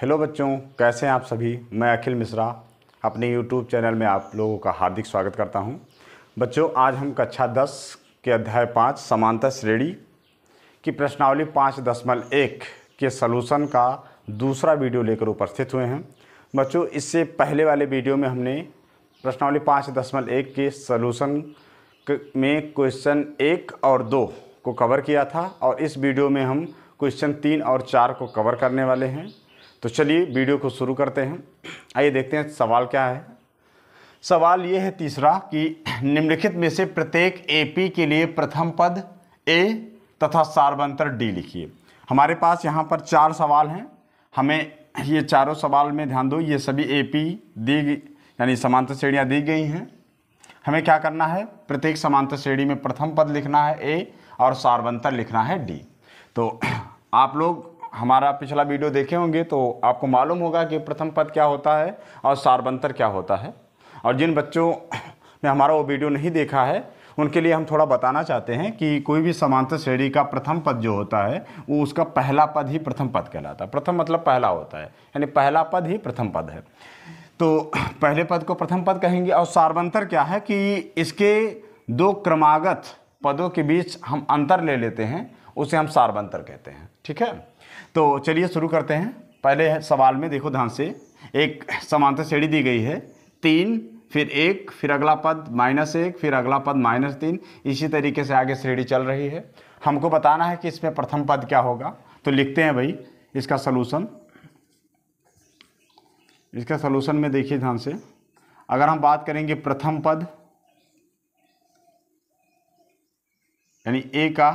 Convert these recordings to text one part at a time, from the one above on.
hello बच्चों कैसे हैं आप सभी मैं अखिल मिश्रा अपने यूट्यूब चैनल में आप लोगों का हार्दिक स्वागत करता हूं बच्चों आज हम कक्षा दस के अध्याय पाँच समांतर श्रेणी की प्रश्नावली पाँच दशमलव एक के सलूशन का दूसरा वीडियो लेकर उपस्थित हुए हैं बच्चों इससे पहले वाले वीडियो में हमने प्रश्नावली पाँच दशमलव एक के सलूशन में क्वेश्चन एक और दो को कवर किया था और इस वीडियो में हम क्वेश्चन तीन और चार को कवर करने वाले हैं तो चलिए वीडियो को शुरू करते हैं आइए देखते हैं सवाल क्या है सवाल ये है तीसरा कि निम्नलिखित में से प्रत्येक एपी के लिए प्रथम पद ए तथा सार्वंतर डी लिखिए हमारे पास यहाँ पर चार सवाल हैं हमें ये चारों सवाल में ध्यान दो ये सभी एपी दी यानी समांतर श्रेणियाँ दी गई हैं हमें क्या करना है प्रत्येक समांतर श्रेणी में प्रथम पद लिखना है ए और सार्वंतर लिखना है डी तो आप लोग हमारा पिछला वीडियो देखे होंगे तो आपको मालूम होगा कि प्रथम पद क्या होता है और सार्वंतर क्या होता है और जिन बच्चों ने हमारा वो वीडियो नहीं देखा है उनके लिए हम थोड़ा बताना चाहते हैं कि कोई भी समांतर श्रेणी का प्रथम पद जो होता है वो उसका पहला पद ही प्रथम पद कहलाता है प्रथम मतलब पहला होता है यानी पहला पद ही प्रथम पद है तो पहले पद को प्रथम पद कहेंगे और सार्वंतर क्या है कि इसके दो क्रमागत पदों के बीच हम अंतर ले लेते हैं उसे हम सार्वंतर कहते हैं ठीक है तो चलिए शुरू करते हैं पहले है सवाल में देखो ध्यान से एक समांतर श्रेणी दी गई है तीन फिर एक फिर अगला पद माइनस एक फिर अगला पद माइनस तीन इसी तरीके से आगे श्रेणी चल रही है हमको बताना है कि इसमें प्रथम पद क्या होगा तो लिखते हैं भाई इसका सलूशन इसका सलूशन में देखिए ध्यान से अगर हम बात करेंगे प्रथम पद यानी ए का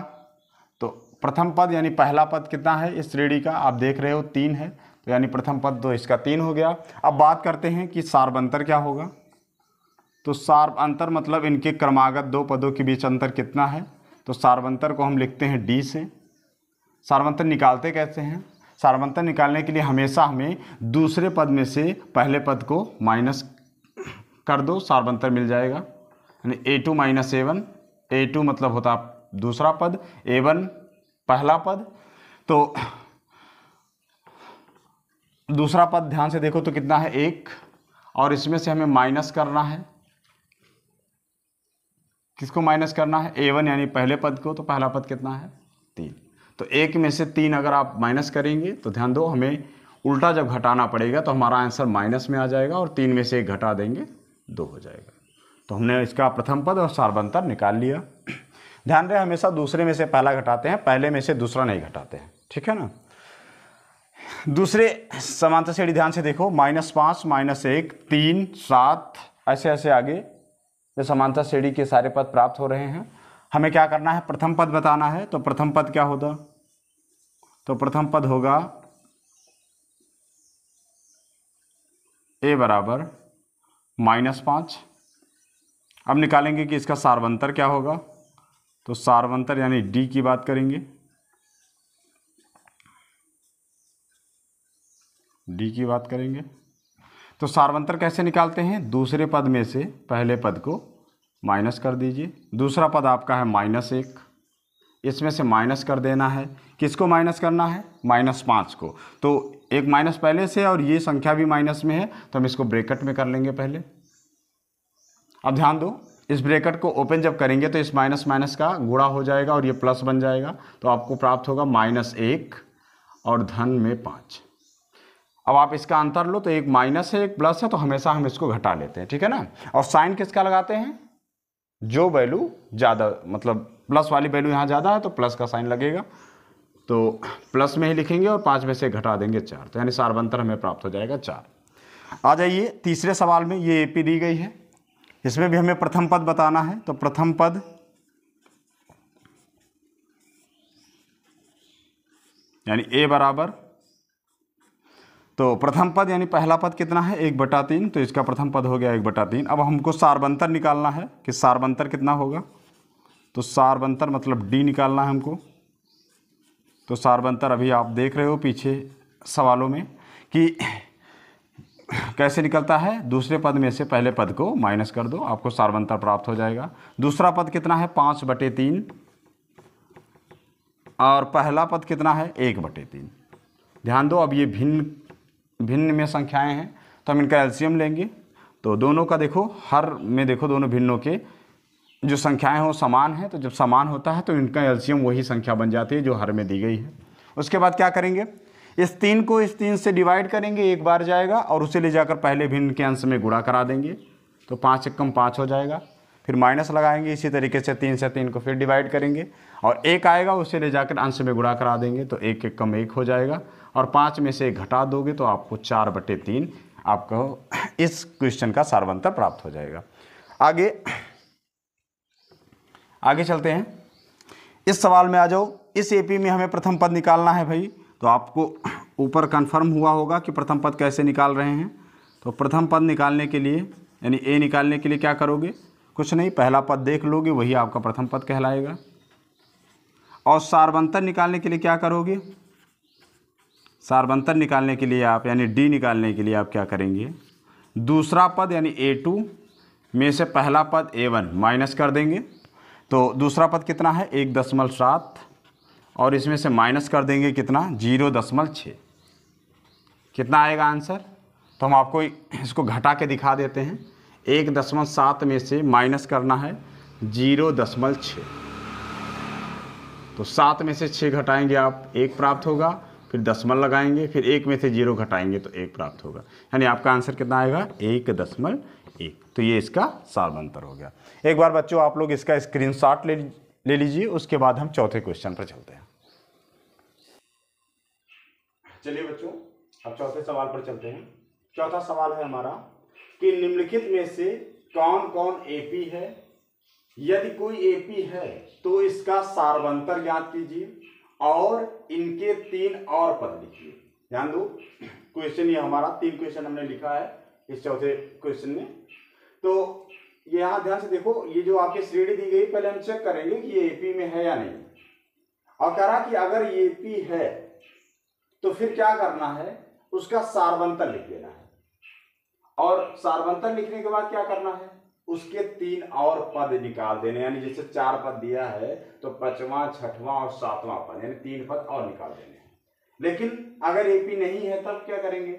प्रथम पद यानी पहला पद कितना है इस श्रेणी का आप देख रहे हो तीन है तो यानी प्रथम पद तो इसका तीन हो गया अब बात करते हैं कि सार्व अंतर क्या होगा तो सार्व अंतर मतलब इनके क्रमागत दो पदों के बीच अंतर कितना है तो सार्वंतर को हम लिखते हैं डी से सार्वंतर निकालते कैसे हैं सार्वंतर निकालने के लिए हमेशा हमें दूसरे पद में से पहले पद को माइनस कर दो सार्वंतर मिल जाएगा यानी A two minus A one A two मतलब होता दूसरा पद ए वन पहला पद तो दूसरा पद ध्यान से देखो तो कितना है एक और इसमें से हमें माइनस करना है किसको माइनस करना है ए वन यानी पहले पद को तो पहला पद कितना है तीन तो एक में से तीन अगर आप माइनस करेंगे तो ध्यान दो हमें उल्टा जब घटाना पड़ेगा तो हमारा आंसर माइनस में आ जाएगा और तीन में से एक घटा देंगे दो हो जाएगा तो हमने इसका प्रथम पद और सार्वंतर निकाल लिया ध्यान रहे हमेशा दूसरे में से पहला घटाते हैं पहले में से दूसरा नहीं घटाते हैं ठीक है ना दूसरे समांतर श्रेणी ध्यान से देखो माइनस पाँच माइनस एक तीन सात ऐसे ऐसे आगे जो समांतर श्रेणी के सारे पद प्राप्त हो रहे हैं हमें क्या करना है प्रथम पद बताना है तो प्रथम पद क्या होगा तो प्रथम पद होगा ए बराबर माइनस पाँच अब निकालेंगे कि इसका सार्वंतर क्या होगा तो सार्वंतर यानी डी की बात करेंगे डी की बात करेंगे तो सार्वंतर कैसे निकालते हैं दूसरे पद में से पहले पद को माइनस कर दीजिए दूसरा पद आपका है माइनस एक इसमें से माइनस कर देना है किसको माइनस करना है माइनस पाँच को तो एक माइनस पहले से और ये संख्या भी माइनस में है तो हम इसको ब्रेकट में कर लेंगे पहले अब ध्यान दो इस ब्रेकेट को ओपन जब करेंगे तो इस माइनस माइनस का गुड़ा हो जाएगा और ये प्लस बन जाएगा तो आपको प्राप्त होगा माइनस एक और धन में पाँच अब आप इसका अंतर लो तो एक माइनस है एक प्लस है तो हमेशा हम इसको घटा लेते हैं ठीक है ना और साइन किसका लगाते हैं जो वैल्यू ज़्यादा मतलब प्लस वाली वैल्यू यहाँ ज़्यादा है तो प्लस का साइन लगेगा तो प्लस में ही लिखेंगे और पाँच में से घटा देंगे चार तो यानी सार्वंतर हमें प्राप्त हो जाएगा चार आ जाइए तीसरे सवाल में ये ए पी दी गई है इसमें भी हमें प्रथम पद बताना है तो प्रथम पद यानी ए बराबर तो प्रथम पद यानी पहला पद कितना है एक बटा तीन तो इसका प्रथम पद हो गया एक बटा तीन अब हमको सारबंतर निकालना है कि सारबंतर कितना होगा तो सारबंतर मतलब डी निकालना है हमको तो सारबंतर अभी आप देख रहे हो पीछे सवालों में कि कैसे निकलता है दूसरे पद में से पहले पद को माइनस कर दो आपको सार्वंतर प्राप्त हो जाएगा दूसरा पद कितना है पाँच बटे तीन और पहला पद कितना है एक बटे तीन ध्यान दो अब ये भिन्न भिन्न में संख्याएं हैं तो हम इनका एल्सियम लेंगे तो दोनों का देखो हर में देखो दोनों भिन्नों के जो संख्याएं हो समान हैं तो जब समान होता है तो इनका एल्शियम वही संख्या बन जाती है जो हर में दी गई है उसके बाद क्या करेंगे इस तीन को इस तीन से डिवाइड करेंगे एक बार जाएगा और उसे ले जाकर पहले भिन्न के अंश में गुणा करा देंगे तो पाँच एक कम पाँच हो जाएगा फिर माइनस लगाएंगे इसी तरीके से तीन से तीन को फिर डिवाइड करेंगे और एक आएगा उसे ले जाकर अंश में गुणा करा देंगे तो एक एक कम एक हो जाएगा और पाँच में से घटा दोगे तो आपको चार बटे तीन आपको इस क्वेश्चन का सार्वंतर प्राप्त हो जाएगा आगे आगे चलते हैं इस सवाल में आ जाओ इस एपी में हमें प्रथम पद निकालना है भाई तो आपको ऊपर कन्फर्म हुआ होगा कि प्रथम पद कैसे निकाल रहे हैं तो प्रथम पद निकालने के लिए यानी ए निकालने के लिए क्या करोगे कुछ नहीं पहला पद देख लोगे वही आपका प्रथम पद कहलाएगा और सार्वंतर निकालने के लिए क्या करोगे सार्वंतर निकालने के लिए आप यानी डी निकालने के लिए आप क्या करेंगे दूसरा पद यानी ए टू में से पहला पद ए वन माइनस कर देंगे तो दूसरा पद कितना है एक दशमलव सात और इसमें से माइनस कर देंगे कितना जीरो दशमलव छः कितना आएगा आंसर तो हम आपको इसको घटा के दिखा देते हैं एक दशमलव सात में से माइनस करना है जीरो दशमलव छः तो सात में से छः घटाएंगे आप एक प्राप्त होगा फिर दशमलव लगाएंगे फिर एक में से जीरो घटाएंगे तो एक प्राप्त होगा यानी आपका आंसर कितना आएगा एक दशमलव एक तो ये इसका सार्वंतर हो गया एक बार बच्चों आप लोग इसका स्क्रीनशॉट ले ले लीजिए उसके बाद हम चौथे क्वेश्चन पर चलते हैं चलिए बच्चों अब चौथे सवाल पर चलते हैं चौथा सवाल है हमारा कि निम्नलिखित में से कौन कौन एपी है यदि कोई एपी है तो इसका सार्वंतर ज्ञात कीजिए और इनके तीन और पद लिखिए ध्यान दो क्वेश्चन ये हमारा तीन क्वेश्चन हमने लिखा है इस चौथे क्वेश्चन में तो ये ध्यान से देखो ये जो आपकी श्रेणी दी गई पहले हम चेक करेंगे कि ये एपी में है या नहीं और कह रहा कि अगर ये एपी है तो फिर क्या करना है उसका सारवंतर लिख देना है और सारवंतर लिखने के बाद क्या करना है उसके तीन और पद निकाल देने यानी जैसे चार पद दिया है तो पचवा छठवां और सातवां पद यानी तीन पद और निकाल देने लेकिन अगर एपी नहीं है तब क्या करेंगे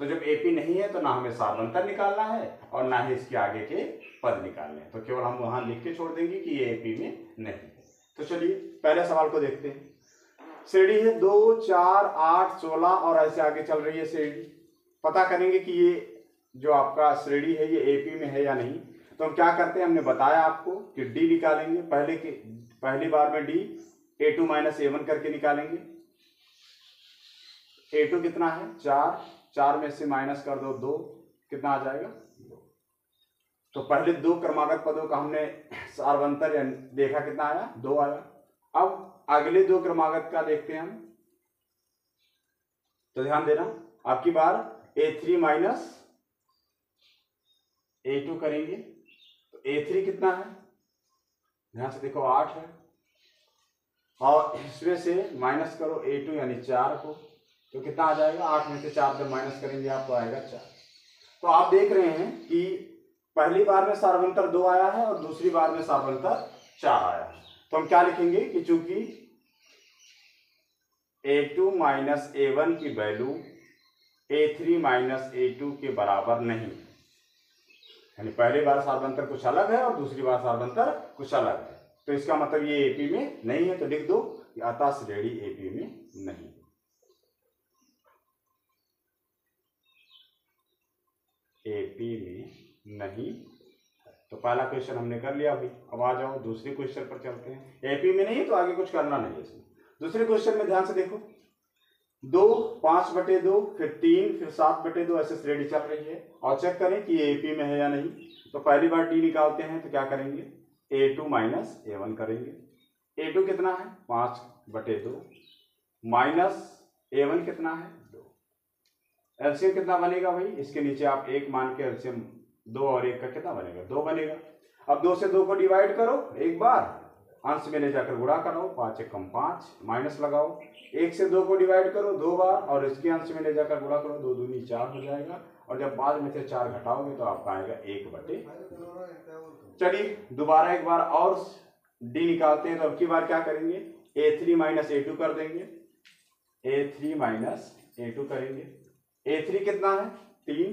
तो जब एपी नहीं है तो ना हमें सार्वंतर निकालना है और ना ही इसके आगे के पद निकालने हैं तो केवल हम वहां लिख के छोड़ देंगे कि ये एपी में नहीं है तो चलिए पहले सवाल को देखते हैं श्रेणी है दो चार आठ सोलह और ऐसे आगे चल रही है श्रेणी पता करेंगे कि ये जो आपका श्रेणी है ये एपी में है या नहीं तो हम क्या करते हैं हमने बताया आपको कि डी निकालेंगे पहले के पहली बार में D A two minus A one करके निकालेंगे ए टू कितना है चार चार में से माइनस कर दो दो कितना आ जाएगा तो पहले दो क्रमागत पदों का हमने सार्वंतर देखा कितना आया दो आया अब अगले दो क्रमागत का देखते हैं हम तो ध्यान देना आपकी बार ए थ्री माइनस ए टू करेंगे तो ए थ्री कितना है ध्यान से देखो आठ है और इसमें से माइनस करो ए टू यानी चार को तो कितना आ जाएगा आठ में से चार जब माइनस करेंगे आप तो आएगा चार तो आप देख रहे हैं कि पहली बार में सार्वंतर दो आया है और दूसरी बार में सार्वंतर चार आया है तो हम क्या लिखेंगे कि चूंकि ए टू माइनस ए वन की वैल्यू ए थ्री माइनस ए टू के बराबर नहीं यानी पहली बार सार्वंतर कुछ अलग है और दूसरी बार सार्वंतर कुछ अलग है तो इसका मतलब ये एपी में नहीं है तो लिख दो अतः श्रेणी एपी में नहीं पी में नहीं तो पहला क्वेश्चन हमने कर लिया अभी अब आ जाओ दूसरे क्वेश्चन पर चलते हैं एपी में नहीं तो आगे कुछ करना नहीं है इसमें दूसरे क्वेश्चन में ध्यान से देखो दो पांच बटे दो फिर तीन फिर सात बटे दो ऐसे श्रेणी चल रही है और चेक करें कि ए पी में है या नहीं तो पहली बार डी निकालते हैं तो क्या करेंगे ए टू माइनस ए वन करेंगे ए टू कितना है पांच बटे दो माइनस ए वन कितना है एल्सियम कितना बनेगा भाई इसके नीचे आप एक मान के एल्सियम दो और एक का कितना बनेगा दो बनेगा अब दो से दो को डिवाइड करो एक बार अंश में ले जाकर गुड़ा करो पाँच एक कम पाँच माइनस लगाओ एक से दो को डिवाइड करो दो बार और इसके अंश में ले जाकर गुड़ा करो दो दूनी चार हो जाएगा और जब बाद में से चार घटाओगे तो आपका आएगा एक बटे चलिए दोबारा एक बार और डी निकालते हैं तो अब की बार क्या करेंगे ए थ्री माइनस ए टू कर देंगे A three minus A two करेंगे ए थ्री कितना है तीन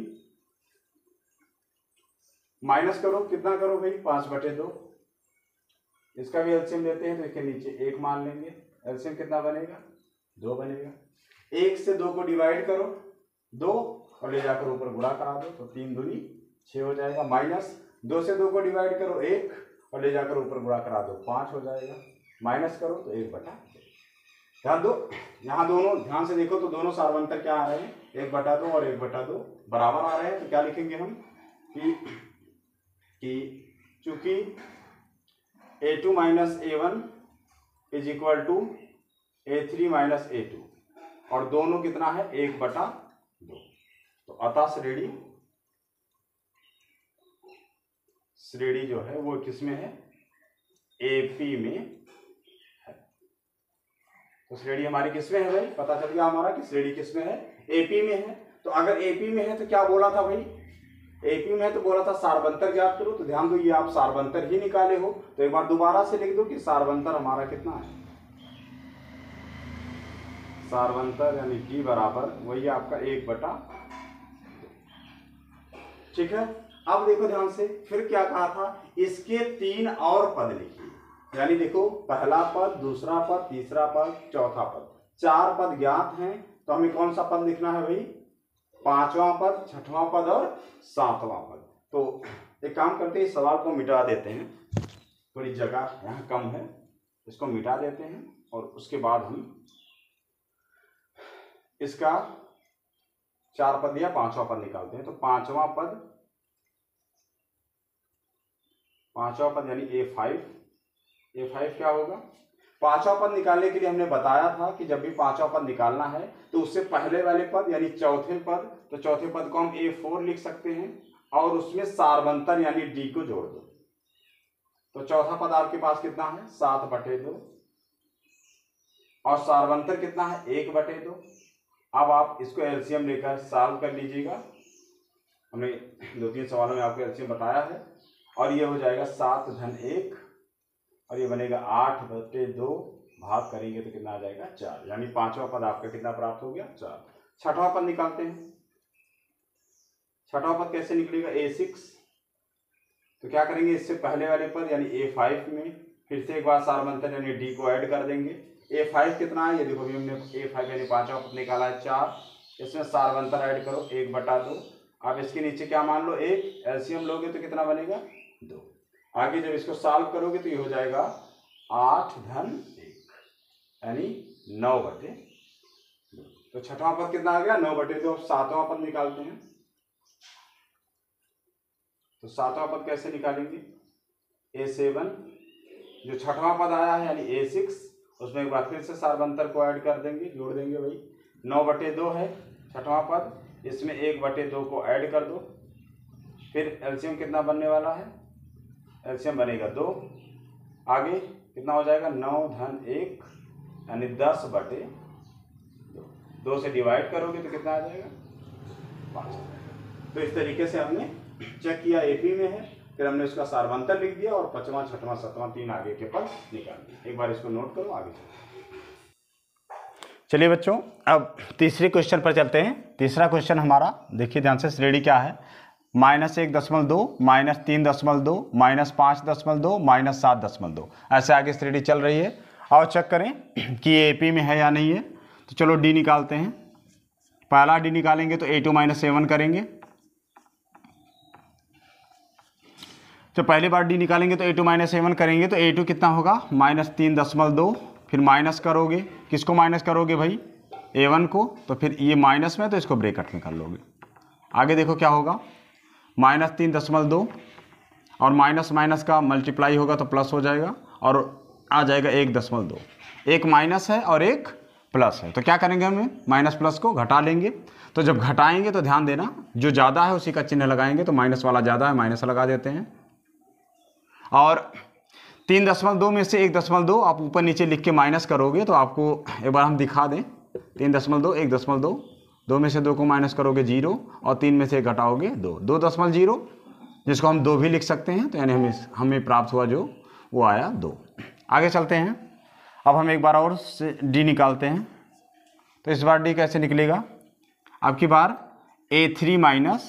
माइनस करो कितना करो भाई पांच बटे दो इसका भी एल्सियम लेते हैं तो इसके नीचे एक मान लेंगे एल्सियम कितना बनेगा दो बनेगा एक से दो को डिवाइड करो दो और ले जाकर ऊपर गुणा करा दो तो तीन दूनी छ हो जाएगा माइनस दो से दो को डिवाइड करो एक और ले जाकर ऊपर गुणा करा दो पांच हो जाएगा माइनस करो तो एक बटा दो यहां दो यहाँ दोनों ध्यान से देखो तो दोनों सार्वंतर क्या आ रहे हैं एक बटा दो और एक बटा दो बराबर आ रहे हैं तो क्या लिखेंगे हम कि कि चूंकि ए two minus A one is equal to A three minus A two और दोनों कितना है एक बटा दो तो अतः श्रेणी श्रेणी जो है वो किसमें है ए पी में तो श्रेणी हमारी किसमें है भाई पता चल गया हमारा कि श्रेणी किसमें है एपी में है तो अगर एपी में है तो क्या बोला था भाई एपी में है तो बोला था सार्वंतर ज्ञात करो तो ध्यान दो ये आप सार्वंतर ही निकाले हो तो एक बार दोबारा से लिख दो कि सार्वंतर हमारा कितना है सार्वंतर यानी डी बराबर वही आपका एक बटा ठीक है अब देखो ध्यान से फिर क्या कहा था इसके तीन और पद लिखिए यानी देखो पहला पद दूसरा पद तीसरा पद चौथा पद चार पद ज्ञात हैं तो हमें कौन सा पद लिखना है भाई पांचवा पद छठवां पद और सातवां पद तो एक काम करते हैं सवाल को मिटा देते हैं थोड़ी जगह यहाँ कम है इसको मिटा देते हैं और उसके बाद हम इसका चार पद या पांचवा पद निकालते हैं तो पांचवा पद पांचवा पद यानी ए फाइव ए फाइव क्या होगा पांचवा पद निकालने के लिए हमने बताया था कि जब भी पांचवा पद निकालना है तो उससे पहले वाले पद यानी चौथे पद तो चौथे पद को हम ए फोर लिख सकते हैं और उसमें सार्वंतर यानी डी को जोड़ दो तो चौथा पद आपके पास कितना है सात बटे दो और सार्वंतर कितना है एक बटे दो अब आप इसको एलसीएम लेकर सॉल्व कर लीजिएगा हमने दो तीन सवालों में आपको एलसीएम बताया है और ये हो जाएगा सात धन एक और ये बनेगा आठ बटे दो भाग करेंगे तो कितना आ जाएगा चार यानी पांचवा पद आपका कितना प्राप्त हो गया चार छठवा पद निकालते हैं छठवा पद कैसे निकलेगा ए सिक्स तो क्या करेंगे इससे पहले वाले पद यानी ए फाइव में फिर से एक बार सारमंथन यानी डी को ऐड कर देंगे ए फाइव कितना है ये देखो अभी हमने ए फाइव यानी पांचवा पद निकाला है चार इसमें सारमंथन ऐड करो एक बटा दो आप इसके नीचे क्या मान लो एक एल्सियम लोगे तो कितना बनेगा दो आगे जब इसको सॉल्व करोगे तो ये हो जाएगा आठ धन एक यानी नौ बटे तो छठवां पद कितना आ गया नौ बटे दो सातवां पद निकालते हैं तो सातवां पद कैसे निकालेंगे ए सेवन जो छठवां पद आया है यानी ए सिक्स उसमें एक बार फिर से सार्वंतर को ऐड कर देंगे जोड़ देंगे भाई नौ बटे दो है छठवां पद इसमें एक बटे दो को ऐड कर दो फिर एल्शियम कितना बनने वाला है एल्शियम बनेगा दो आगे कितना हो जाएगा नौ धन एक यानी दस बटे दो दो से डिवाइड करोगे तो कितना आ जाएगा पाँच तो इस तरीके से हमने चेक किया एपी में है फिर हमने उसका सार्वांतर लिख दिया और पचवा छठवा सतवा तीन आगे के पद निकाल दिया एक बार इसको नोट करो आगे चलिए बच्चों अब तीसरे क्वेश्चन पर चलते हैं तीसरा क्वेश्चन हमारा देखिए ध्यान से श्रेणी क्या है माइनस एक दशमलव दो माइनस तीन दशमलव दो माइनस पाँच दशमलव दो माइनस सात दशमलव दो ऐसे आगे श्रेणी चल रही है और चेक करें कि ये ए में है या नहीं है तो चलो डी निकालते हैं पहला डी निकालेंगे तो ए टू माइनस सेवन करेंगे तो पहली बार डी निकालेंगे तो ए टू माइनस सेवन करेंगे तो ए टू कितना होगा माइनस तीन दशमलव दो फिर माइनस करोगे किसको माइनस करोगे भाई ए वन को तो फिर ये माइनस में तो इसको में कर लोगे आगे देखो क्या होगा माइनस तीन दशमलव दो और माइनस माइनस का मल्टीप्लाई होगा तो प्लस हो जाएगा और आ जाएगा एक दशमलव दो एक माइनस है और एक प्लस है तो क्या करेंगे हमें माइनस प्लस को घटा लेंगे तो जब घटाएंगे तो ध्यान देना जो ज़्यादा है उसी का चिन्ह लगाएंगे तो माइनस वाला ज़्यादा है माइनस लगा देते हैं और तीन दशमलव दो में से एक दशमलव दो आप ऊपर नीचे लिख के माइनस करोगे तो आपको एक बार हम दिखा दें तीन दशमलव दो एक दशमलव दो दो में से दो को माइनस करोगे जीरो और तीन में से घटाओगे दो दो दशमलव जीरो जिसको हम दो भी लिख सकते हैं तो यानी हमें हमें प्राप्त हुआ जो वो आया दो आगे चलते हैं अब हम एक बार और से डी निकालते हैं तो इस बार डी कैसे निकलेगा अब की बार ए थ्री माइनस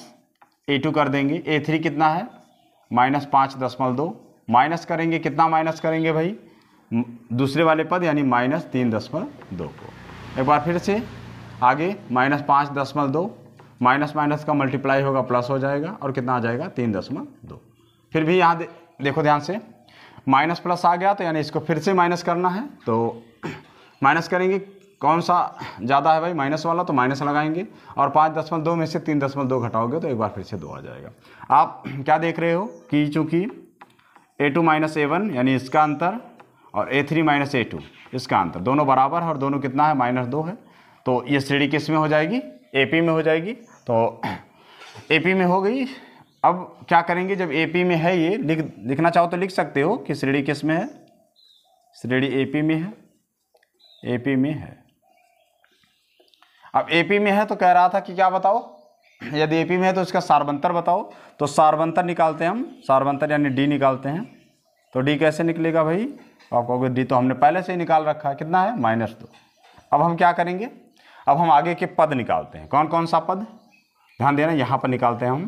ए टू कर देंगे ए थ्री कितना है माइनस पाँच दशमलव दो माइनस करेंगे कितना माइनस करेंगे भाई दूसरे वाले पद यानी माइनस तीन दशमलव दो को एक बार फिर से आगे माइनस पाँच दशमलव दो माइनस माइनस का मल्टीप्लाई होगा प्लस हो जाएगा और कितना आ जाएगा तीन दशमलव दो फिर भी यहाँ दे, देखो ध्यान से माइनस प्लस आ गया तो यानी इसको फिर से माइनस करना है तो माइनस करेंगे कौन सा ज़्यादा है भाई माइनस वाला तो माइनस लगाएंगे और पाँच दशमलव दो में से तीन दशमलव दो घटाओगे तो एक बार फिर से दो आ जाएगा आप क्या देख रहे हो कि चूँकि ए टू माइनस ए वन यानी इसका अंतर और A three minus A two इसका अंतर दोनों बराबर है और दोनों कितना है माइनस दो है तो ये श्रेणी किस में हो जाएगी एपी में हो जाएगी तो एपी में हो गई अब क्या करेंगे जब एपी में है ये लिख लिखना चाहो तो लिख सकते हो कि श्रेणी किस में है श्रेणी एपी में है एपी में है अब एपी में है तो कह रहा था कि क्या बताओ यदि एपी में है तो इसका सार्वंतर बताओ तो सार्वंतर निकालते हैं हम सार्वंतर यानी डी निकालते हैं तो डी कैसे निकलेगा भाई आप कहोगे डी तो हमने पहले से ही निकाल रखा है कितना है माइनस दो अब हम क्या करेंगे अब हम आगे के पद निकालते हैं कौन कौन सा पद ध्यान देना यहाँ पर निकालते हैं हम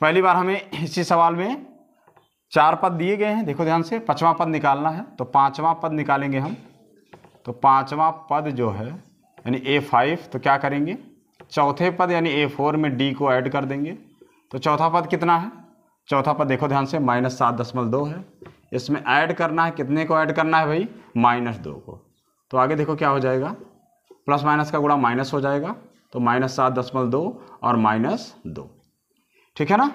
पहली बार हमें इसी सवाल में चार पद दिए गए हैं देखो ध्यान से पाँचवा पद निकालना है तो पाँचवा पद निकालेंगे हम तो पाँचवा पद जो है यानी ए फाइव तो क्या करेंगे चौथे पद यानी ए फोर में डी को ऐड कर देंगे तो चौथा पद कितना है चौथा पद देखो ध्यान से माइनस सात दशमलव दो है इसमें ऐड करना है कितने को ऐड करना है भाई माइनस दो को तो आगे देखो क्या हो जाएगा प्लस माइनस का गुणा माइनस हो जाएगा तो माइनस सात दशमलव दो और माइनस दो ठीक है ना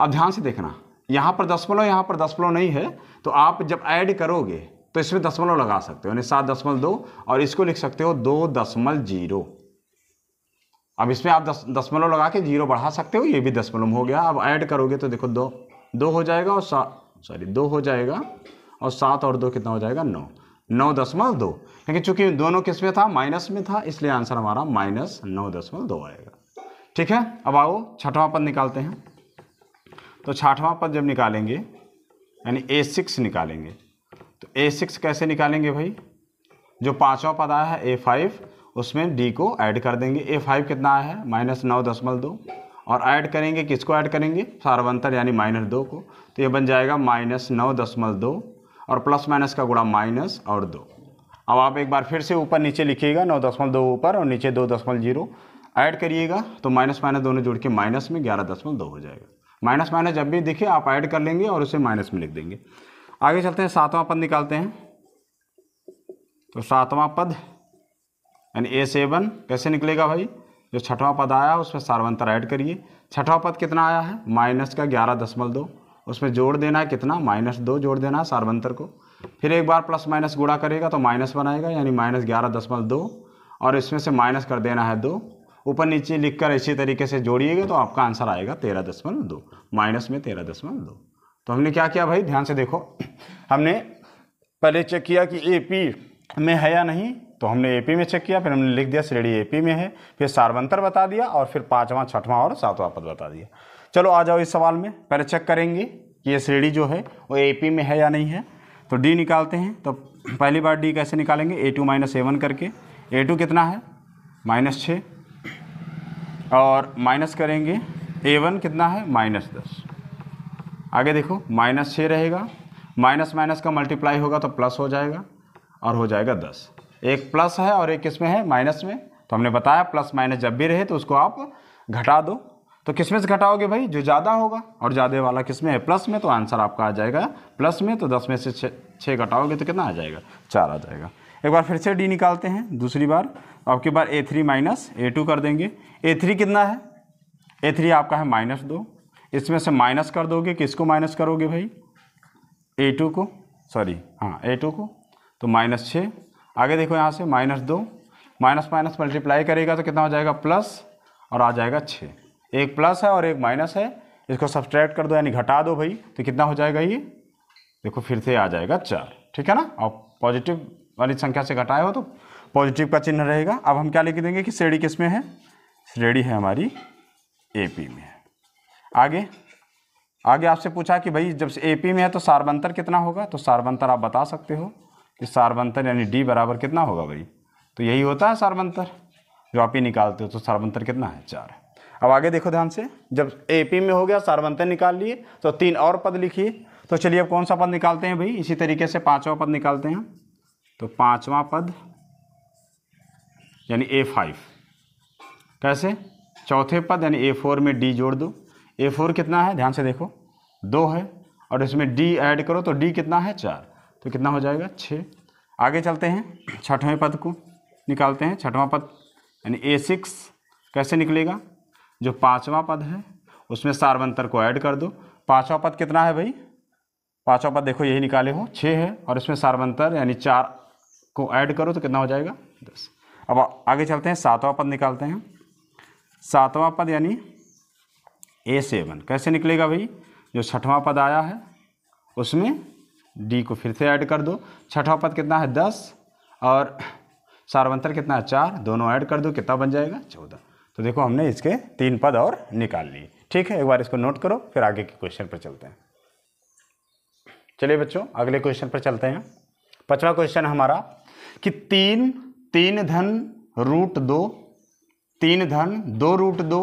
अब ध्यान से देखना यहाँ पर दशमलव यहाँ पर दशमलव नहीं है तो आप जब ऐड करोगे तो इसमें दशमलव लगा सकते हो यानी सात दशमलव दो और इसको लिख सकते हो दो दशमलव जीरो अब इसमें आप दस दशमलव लगा के जीरो बढ़ा सकते हो ये भी दशमलव हो गया अब ऐड करोगे तो देखो दो दो हो जाएगा और सॉरी दो हो जाएगा और सात और दो कितना हो जाएगा नौ नौ दशमलव दो क्योंकि चूंकि दोनों किस में था माइनस में था इसलिए आंसर हमारा माइनस नौ दशमलव दो आएगा ठीक है अब आओ छठवां पद निकालते हैं तो छठवां पद जब निकालेंगे यानी ए सिक्स निकालेंगे तो ए सिक्स कैसे निकालेंगे भाई जो पाँचवा पद आया है ए फाइव उसमें डी को ऐड कर देंगे ए फाइव कितना आया है माइनस नौ दशमलव दो और ऐड करेंगे किसको ऐड करेंगे सार्वंतर यानी माइनस दो को तो ये बन जाएगा माइनस नौ दशमलव दो और प्लस माइनस का गुणा माइनस और दो अब आप एक बार फिर से ऊपर नीचे लिखिएगा नौ दशमलव दो ऊपर और नीचे दो दशमलव जीरो ऐड करिएगा तो माइनस माइनस दोनों जोड़ के माइनस में ग्यारह दशमलव दो हो जाएगा माइनस माइनस जब भी दिखे आप ऐड कर लेंगे और उसे माइनस में लिख देंगे आगे चलते हैं सातवां पद निकालते हैं तो सातवां पद यानी ए सेवन कैसे निकलेगा भाई जो छठवां पद आया उसमें सार्वंतर ऐड करिए छठवां पद कितना आया है माइनस का ग्यारह दशमलव दो उसमें जोड़ देना है कितना माइनस दो जोड़ देना है सार्वंत्र को फिर एक बार प्लस माइनस गुड़ा करेगा तो माइनस बनाएगा यानी माइनस ग्यारह दशमलव दो और इसमें से माइनस कर देना है दो ऊपर नीचे लिख कर इसी तरीके से जोड़िएगा तो आपका आंसर आएगा तेरह दशमलव दो माइनस में तेरह दशमलव दो तो हमने क्या किया भाई ध्यान से देखो हमने पहले चेक किया कि ए में है या नहीं तो हमने ए में चेक किया फिर हमने लिख दिया श्रेणी ए में है फिर सार्वंत्र बता दिया और फिर पाँचवा छठवां और सातवां पद बता दिया चलो आ जाओ इस सवाल में पहले चेक करेंगे कि ये श्रेणी जो है वो ए में है या नहीं है तो डी निकालते हैं तो पहली बार डी कैसे निकालेंगे ए टू माइनस ए वन करके ए टू कितना है माइनस छः और माइनस करेंगे ए वन कितना है माइनस दस आगे देखो माइनस छः रहेगा माइनस माइनस का मल्टीप्लाई होगा तो प्लस हो जाएगा और हो जाएगा दस एक प्लस है और एक किस में है माइनस में तो हमने बताया प्लस माइनस जब भी रहे तो उसको आप घटा दो तो किसमें से घटाओगे भाई जो ज़्यादा होगा और ज़्यादा वाला किसमें है प्लस में तो आंसर आपका आ जाएगा प्लस में तो दस में से छः घटाओगे तो कितना आ जाएगा चार आ जाएगा एक बार फिर से डी निकालते हैं दूसरी बार आपके बार ए थ्री माइनस ए टू कर देंगे ए थ्री कितना है ए थ्री आपका है माइनस दो इसमें से माइनस कर दोगे किसको माइनस करोगे भाई ए टू को सॉरी हाँ ए टू को तो माइनस छः आगे देखो यहाँ से माइनस दो माइनस माइनस मल्टीप्लाई करेगा तो कितना हो जाएगा प्लस और आ जाएगा छः एक प्लस है और एक माइनस है इसको सब्सट्रैक्ट कर दो यानी घटा दो भाई तो कितना हो जाएगा ये देखो फिर से आ जाएगा चार ठीक है ना और पॉजिटिव वाली संख्या से घटाए हो तो पॉजिटिव का चिन्ह रहेगा अब हम क्या लिख देंगे कि श्रेणी किस में है श्रेणी है हमारी पी में आगे आगे आपसे पूछा कि भाई जब पी में है तो सार्वंतर कितना होगा तो सार्वंतर आप बता सकते हो कि सार्वंतर यानी डी बराबर कितना होगा भाई तो यही होता है सार्वंतर जो आप ही निकालते हो तो सार्वंतर कितना है चार है अब आगे देखो ध्यान से जब एपी में हो गया सार्वंतन निकाल लिए तो तीन और पद लिखिए तो चलिए अब कौन सा पद निकालते हैं भाई इसी तरीके से पाँचवा पद निकालते हैं तो पाँचवा पद यानी ए फाइव कैसे चौथे पद यानी ए फोर में डी जोड़ दो ए फोर कितना है ध्यान से देखो दो है और इसमें डी ऐड करो तो डी कितना है चार तो कितना हो जाएगा छः आगे चलते हैं छठवें पद को निकालते हैं छठवां पद यानी ए सिक्स कैसे निकलेगा जो पाँचवा पद है उसमें सार्वंतर को ऐड कर दो पाँचवा पद कितना है भाई पाँचवा पद देखो यही निकाले हो छः है और इसमें सार्वंतर यानी चार को ऐड करो तो कितना हो जाएगा दस अब आगे चलते हैं सातवां पद निकालते हैं सातवां पद यानी ए सेवन कैसे निकलेगा भाई जो छठवां पद आया है उसमें डी को फिर से ऐड कर दो छठवां पद कितना है दस और सार्वंतर कितना है चार दोनों ऐड कर दो कितना बन जाएगा चौदह तो देखो हमने इसके तीन पद और निकाल लिए ठीक है एक बार इसको नोट करो फिर आगे के क्वेश्चन पर चलते हैं चलिए बच्चों अगले क्वेश्चन पर चलते हैं पचवा क्वेश्चन हमारा कि तीन तीन धन रूट दो तीन धन दो रूट दो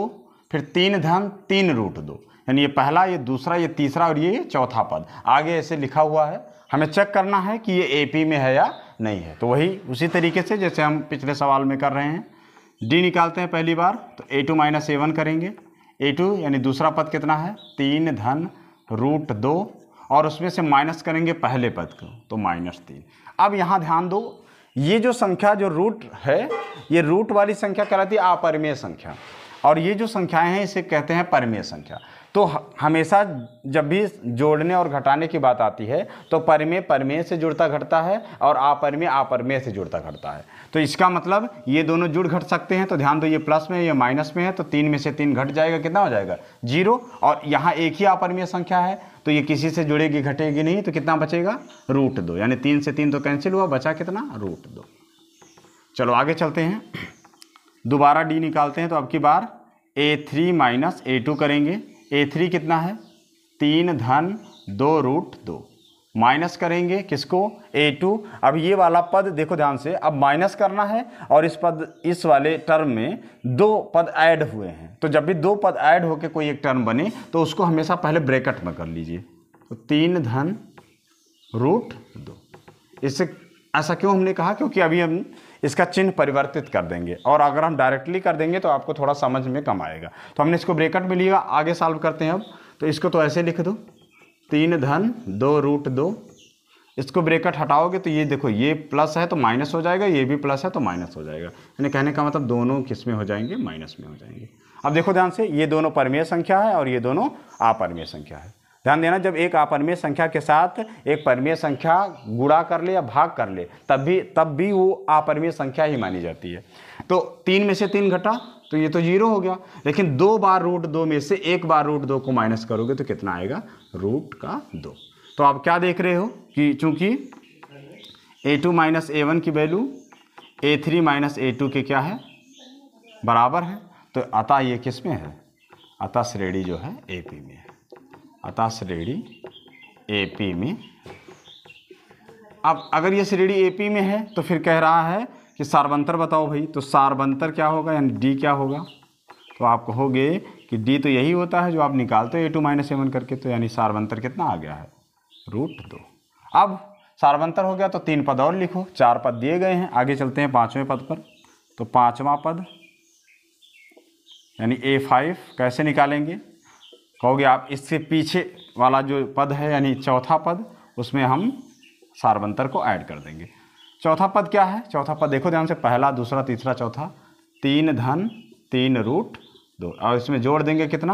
फिर तीन धन तीन रूट दो यानी ये पहला ये दूसरा ये तीसरा और ये चौथा पद आगे ऐसे लिखा हुआ है हमें चेक करना है कि ये एपी में है या नहीं है तो वही उसी तरीके से जैसे हम पिछले सवाल में कर रहे हैं डी निकालते हैं पहली बार तो A two minus A one करेंगे ए टू यानी दूसरा पद कितना है तीन धन रूट दो और उसमें से माइनस करेंगे पहले पद को तो माइनस तीन अब यहाँ ध्यान दो ये जो संख्या जो रूट है ये रूट वाली संख्या कहलाती है अपरिमेय संख्या और ये जो संख्याएं हैं इसे कहते हैं परिमेय संख्या तो हमेशा जब भी जोड़ने और घटाने की बात आती है तो परिमेय परिमेय से जुड़ता घटता है और अपरिमेय अपरिमेय से जुड़ता घटता है तो इसका मतलब ये दोनों जुड़ घट सकते हैं तो ध्यान दो ये प्लस में ये माइनस में है तो तीन में से तीन घट जाएगा कितना हो जाएगा जीरो और यहाँ एक ही अपरिमेय संख्या है तो ये किसी से जुड़ेगी घटेगी नहीं तो कितना बचेगा रूट दो यानी तीन से तीन तो कैंसिल हुआ बचा कितना रूट दो चलो आगे चलते हैं दोबारा डी निकालते हैं तो अब की बार ए थ्री माइनस ए टू करेंगे ए थ्री कितना है तीन धन दो रूट दो माइनस करेंगे किसको ए टू अब ये वाला पद देखो ध्यान से अब माइनस करना है और इस पद इस वाले टर्म में दो पद ऐड हुए हैं तो जब भी दो पद ऐड होकर कोई एक टर्म बने तो उसको हमेशा पहले ब्रैकेट में कर लीजिए तो तीन धन रूट दो इससे ऐसा क्यों हमने कहा क्योंकि अभी हम इसका चिन्ह परिवर्तित कर देंगे और अगर हम डायरेक्टली कर देंगे तो आपको थोड़ा समझ में कम आएगा तो हमने इसको ब्रेकट में लिया आगे सॉल्व करते हैं अब तो इसको तो ऐसे लिख दो तीन धन दो रूट दो इसको ब्रेकट हटाओगे तो ये देखो ये प्लस है तो माइनस हो जाएगा ये भी प्लस है तो माइनस हो जाएगा यानी कहने का मतलब दोनों किस में हो जाएंगे माइनस में हो जाएंगे अब देखो ध्यान से ये दोनों परमेय संख्या है और ये दोनों अपरमेय संख्या है ध्यान देना जब एक अपरमेय संख्या के साथ एक परमेय संख्या गुड़ा कर ले या भाग कर ले तब भी तब भी वो अपरमेय संख्या ही मानी जाती है तो तीन में से तीन घटा तो ये तो जीरो हो गया लेकिन दो बार रूट दो में से एक बार रूट दो को माइनस करोगे तो कितना आएगा रूट का दो तो आप क्या देख रहे हो कि चूंकि ए टू माइनस ए वन की वैल्यू ए थ्री माइनस ए टू के क्या है बराबर है तो अतः ये किस में है अतः श्रेणी जो है ए पी में है अतः श्रेणी ए पी में अब अगर ये श्रेणी ए पी में है तो फिर कह रहा है कि सार्वंत्र बताओ भाई तो सार्वंतर क्या होगा यानी डी क्या होगा तो आप कहोगे कि डी तो यही होता है जो आप निकालते हो ए टू माइनस सेवन करके तो यानी सार्वंतर कितना आ गया है रूट दो अब सार्वंतर हो गया तो तीन पद और लिखो चार पद दिए गए हैं आगे चलते हैं पाँचवें पद पर तो पाँचवा पद यानी ए फाइव कैसे निकालेंगे कहोगे आप इससे पीछे वाला जो पद है यानी चौथा पद उसमें हम सार्वंतर को ऐड कर देंगे चौथा पद क्या है चौथा पद देखो ध्यान से पहला दूसरा तीसरा चौथा तीन धन तीन रूट दो और इसमें जोड़ देंगे कितना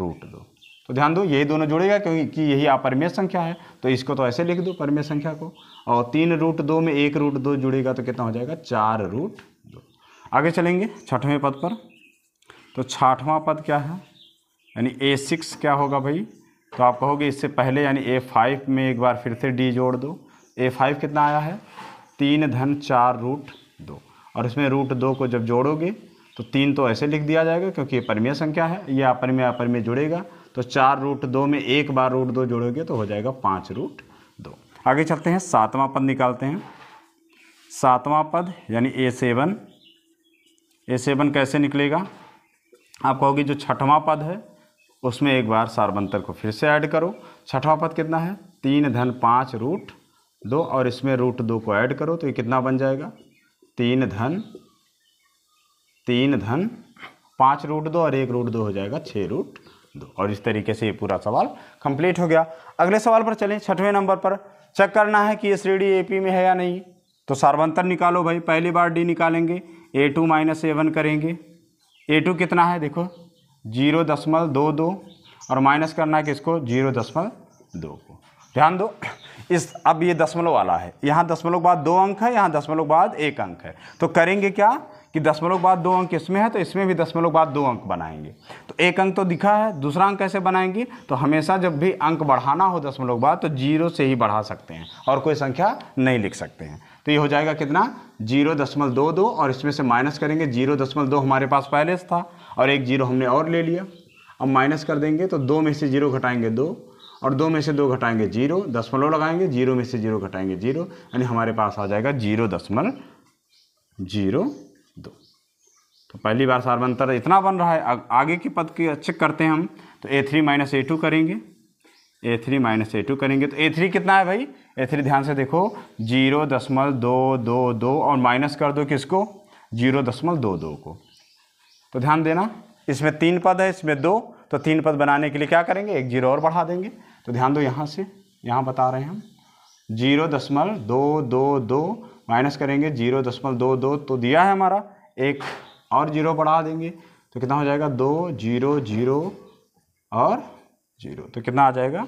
रूट दो तो ध्यान दो यही दोनों जुड़ेगा क्योंकि यही अपरिमेय संख्या है तो इसको तो ऐसे लिख दो परिमेय संख्या को और तीन रूट दो में एक रूट दो जुड़ेगा तो कितना हो जाएगा चार रूट दो आगे चलेंगे छठवें पद पर तो छठवां पद क्या है यानी ए सिक्स क्या होगा भाई तो आप कहोगे इससे पहले यानी ए फाइव में एक बार फिर से डी जोड़ दो ए फाइव कितना आया है तीन धन चार रूट दो और इसमें रूट दो को जब जोड़ोगे तो तीन तो ऐसे लिख दिया जाएगा क्योंकि ये परिमेय संख्या है ये अपरिमेय अपरिमेय जुड़ेगा तो चार रूट दो में एक बार रूट दो जोड़ोगे तो हो जाएगा पाँच रूट दो आगे चलते हैं सातवां पद निकालते हैं सातवां पद यानी ए सेवन ए सेवन कैसे निकलेगा आप कहोगे जो छठवां पद है उसमें एक बार सार्वंतर को फिर से ऐड करो छठवां पद कितना है तीन धन पाँच रूट दो और इसमें रूट दो को ऐड करो तो ये कितना बन जाएगा तीन धन तीन धन पाँच रूट दो और एक रूट दो हो जाएगा छः रूट दो और इस तरीके से ये पूरा सवाल कंप्लीट हो गया अगले सवाल पर चलें छठवें नंबर पर चेक करना है कि ये श्रेणी ए पी में है या नहीं तो सार्वंतर निकालो भाई पहली बार डी निकालेंगे ए टू माइनस ए वन करेंगे ए टू कितना है देखो जीरो दशमलव दो दो और माइनस करना है किसको जीरो दशमलव दो को ध्यान दो इस अब ये दशमलव वाला है यहाँ दशमलव बाद दो अंक है यहाँ दशमलव बाद एक अंक है तो करेंगे क्या कि दशमलव बाद दो अंक इसमें है तो इसमें भी दशमलव बाद दो अंक बनाएंगे तो एक अंक तो दिखा है दूसरा अंक कैसे बनाएंगे तो हमेशा जब भी अंक बढ़ाना हो दशमलव बाद तो जीरो से ही बढ़ा सकते हैं और कोई संख्या नहीं लिख सकते हैं तो ये हो जाएगा कितना जीरो दशमलव दो दो और इसमें से माइनस करेंगे जीरो दशमलव दो हमारे पास पहले था और एक जीरो हमने और ले लिया अब माइनस कर देंगे तो दो में से जीरो घटाएंगे दो और दो में से दो घटाएंगे जीरो दशमलव लगाएंगे जीरो में से जीरो घटाएंगे जीरो यानी हमारे पास आ जाएगा जीरो दशमलव जीरो दो तो पहली बार सार्वंतर इतना बन रहा है आगे के पद की चेक करते हैं हम तो a three minus A two करेंगे ए थ्री माइनस ए टू करेंगे तो ए थ्री कितना है भाई ए थ्री ध्यान से देखो जीरो दशमलव दो दो दो और माइनस कर दो किसको जीरो दशमलव दो दो को तो ध्यान देना इसमें तीन पद है इसमें दो तो तीन पद बनाने के लिए क्या करेंगे एक जीरो और बढ़ा देंगे तो ध्यान दो यहाँ से यहाँ बता रहे हैं हम जीरो दशमलव दो दो दो माइनस करेंगे जीरो दशमलव दो दो तो दिया है हमारा एक और जीरो बढ़ा देंगे तो कितना हो जाएगा दो जीरो जीरो और जीरो तो कितना आ जाएगा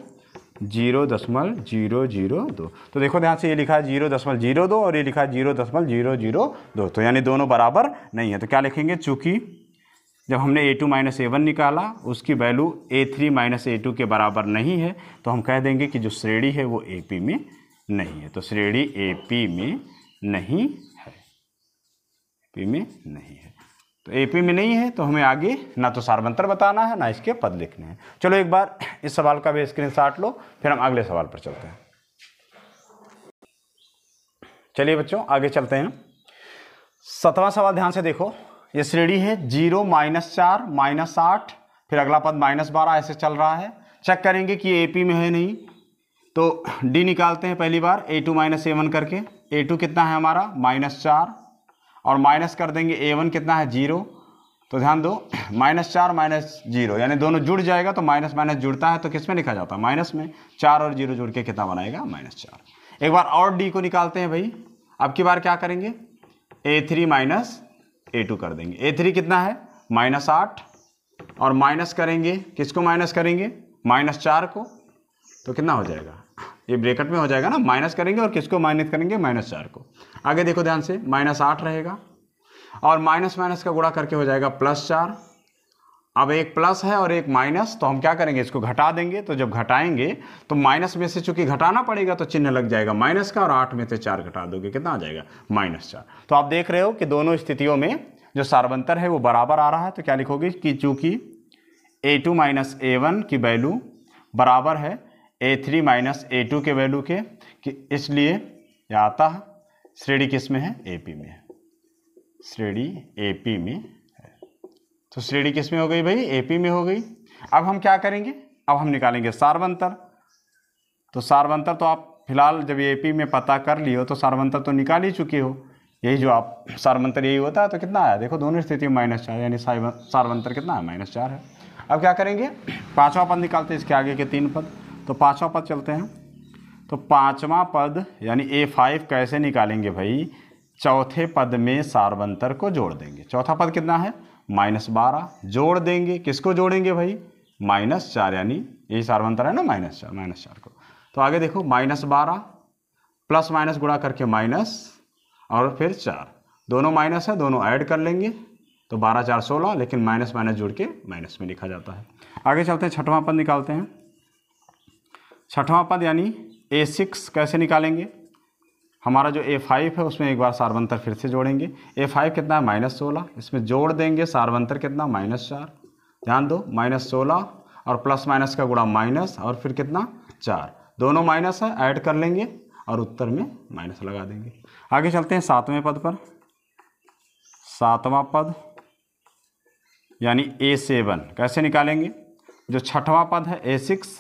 जीरो दशमलव जीरो जीरो दो तो देखो ध्यान से ये लिखा है जीरो दशमलव जीरो दो और ये लिखा है जीरो दशमलव जीरो जीरो दो तो यानी दोनों बराबर नहीं है तो क्या लिखेंगे चूँकि जब हमने a two minus A one निकाला उसकी वैल्यू ए थ्री माइनस ए टू के बराबर नहीं है तो हम कह देंगे कि जो श्रेणी है वो ए पी में नहीं है तो श्रेणी ए पी में नहीं है पी में नहीं है तो ए पी में नहीं है तो हमें आगे ना तो सार्वंतर बताना है ना इसके पद लिखने हैं चलो एक बार इस सवाल का भी स्क्रीन शॉट लो फिर हम अगले सवाल पर चलते हैं चलिए बच्चों आगे चलते हैं सतवां सवाल ध्यान से देखो ये श्रेणी है जीरो माइनस चार माइनस आठ फिर अगला पद माइनस बारह ऐसे चल रहा है चेक करेंगे कि ए पी में है नहीं तो डी निकालते हैं पहली बार a two minus A one करके ए टू कितना है हमारा माइनस चार और माइनस कर देंगे ए वन कितना है जीरो तो ध्यान दो माइनस चार माइनस जीरो यानी दोनों जुड़ जाएगा तो माइनस माइनस जुड़ता है तो किस में लिखा जाता है माइनस में चार और जीरो जुड़ के कितना बनाएगा माइनस चार एक बार और डी को निकालते हैं भाई अब की बार क्या करेंगे ए थ्री माइनस ए टू कर देंगे ए थ्री कितना है माइनस आठ और माइनस करेंगे किसको माइनस करेंगे माइनस चार को तो कितना हो जाएगा ये ब्रेकेट में हो जाएगा ना माइनस करेंगे और किसको माइनस करेंगे माइनस चार को आगे देखो ध्यान से माइनस आठ रहेगा और माइनस माइनस का गुड़ा करके हो जाएगा प्लस चार अब एक प्लस है और एक माइनस तो हम क्या करेंगे इसको घटा देंगे तो जब घटाएंगे तो माइनस में से चूंकि घटाना पड़ेगा तो चिन्ह लग जाएगा माइनस का और आठ में से चार घटा दोगे कितना आ जाएगा माइनस चार तो आप देख रहे हो कि दोनों स्थितियों में जो सार्वंतर है वो बराबर आ रहा है तो क्या लिखोगे कि चूंकि ए टू माइनस ए वन की वैल्यू बराबर है a three minus A two के वैल्यू के कि इसलिए यह आता है श्रेणी किस में है ए पी में श्रेणी ए पी में तो श्रेणी किस में हो गई भाई एपी में हो गई अब हम क्या करेंगे अब हम निकालेंगे सार्वंतर तो सार्वंतर तो आप फिलहाल जब एपी में पता कर लियो तो सार्वंतर तो निकाल ही चुके हो यही जो आप सार्वंतर यही होता है तो कितना आया देखो दोनों स्थिति में माइनस चार यानी सार्वंतर कितना है माइनस चार है अब क्या करेंगे पाँचवा पद निकालते हैं इसके आगे के तीन पद तो पाँचवा पद चलते हैं तो पाँचवा पद यानी ए फाइव कैसे निकालेंगे भाई चौथे पद में सार्वंतर को जोड़ देंगे चौथा पद कितना है माइनस बारह जोड़ देंगे किसको जोड़ेंगे भाई माइनस चार यानी यही सार बनता है ना माइनस चार माइनस चार को तो आगे देखो माइनस बारह प्लस माइनस गुणा करके माइनस और फिर चार दोनों माइनस है दोनों ऐड कर लेंगे तो बारह चार सोलह लेकिन माइनस माइनस जोड़ के माइनस में लिखा जाता है आगे चलते हैं छठवां पद निकालते हैं छठवां पद यानी ए सिक्स कैसे निकालेंगे हमारा जो ए फाइव है उसमें एक बार सारवंतर फिर से जोड़ेंगे ए फाइव कितना है माइनस सोलह इसमें जोड़ देंगे सारवंतर कितना माइनस चार ध्यान दो माइनस सोलह और प्लस माइनस का गुणा माइनस और फिर कितना चार दोनों माइनस है ऐड कर लेंगे और उत्तर में माइनस लगा देंगे आगे चलते हैं सातवें पद पर सातवां पद यानी ए सेवन कैसे निकालेंगे जो छठवां पद है ए सिक्स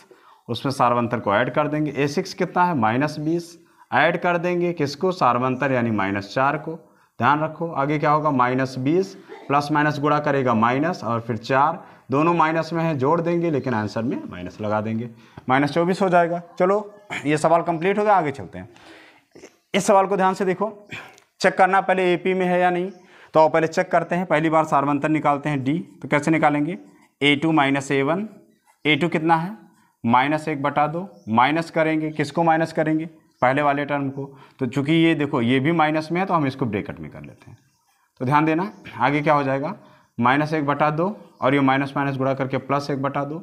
उसमें सारवंतर को ऐड कर देंगे ए सिक्स कितना है माइनस बीस ऐड कर देंगे किसको सार्वंतर यानी माइनस चार को ध्यान रखो आगे क्या होगा माइनस बीस प्लस माइनस गुड़ा करेगा माइनस और फिर चार दोनों माइनस में है जोड़ देंगे लेकिन आंसर में माइनस लगा देंगे माइनस चौबीस हो जाएगा चलो ये सवाल कंप्लीट हो गया आगे चलते हैं इस सवाल को ध्यान से देखो चेक करना पहले ए में है या नहीं तो पहले चेक करते हैं पहली बार सार्वंतर निकालते हैं डी तो कैसे निकालेंगे ए टू माइनस ए वन ए टू कितना है माइनस एक बटा दो माइनस करेंगे किसको माइनस करेंगे पहले वाले टर्म को तो चूंकि ये देखो ये भी माइनस में है तो हम इसको ब्रेकअप में कर लेते हैं तो ध्यान देना आगे क्या हो जाएगा माइनस एक बटा दो और ये माइनस माइनस गुड़ा करके प्लस एक बटा दो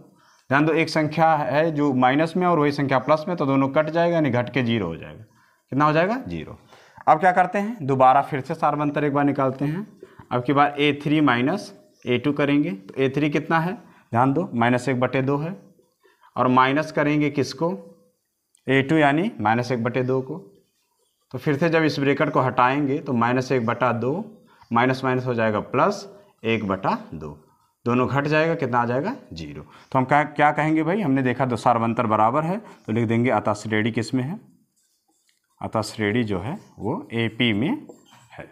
ध्यान दो एक संख्या है जो माइनस में और वही संख्या प्लस में तो दोनों कट जाएगा यानी घट के जीरो हो जाएगा कितना हो जाएगा जीरो अब क्या करते हैं दोबारा फिर से सार्वंतर एक बार निकालते हैं अब की बार ए थ्री माइनस ए टू करेंगे तो ए थ्री कितना है ध्यान दो माइनस एक बटे दो है और माइनस करेंगे किसको ए टू यानी माइनस एक बटे दो को तो फिर से जब इस ब्रेकर को हटाएंगे तो माइनस एक बटा दो माइनस माइनस हो जाएगा प्लस एक बटा दो दोनों घट जाएगा कितना आ जाएगा जीरो तो हम क्या क्या कहेंगे भाई हमने देखा दो सार्वंतर बराबर है तो लिख देंगे अतः श्रेणी किस में है अतः श्रेणी जो है वो ए पी में है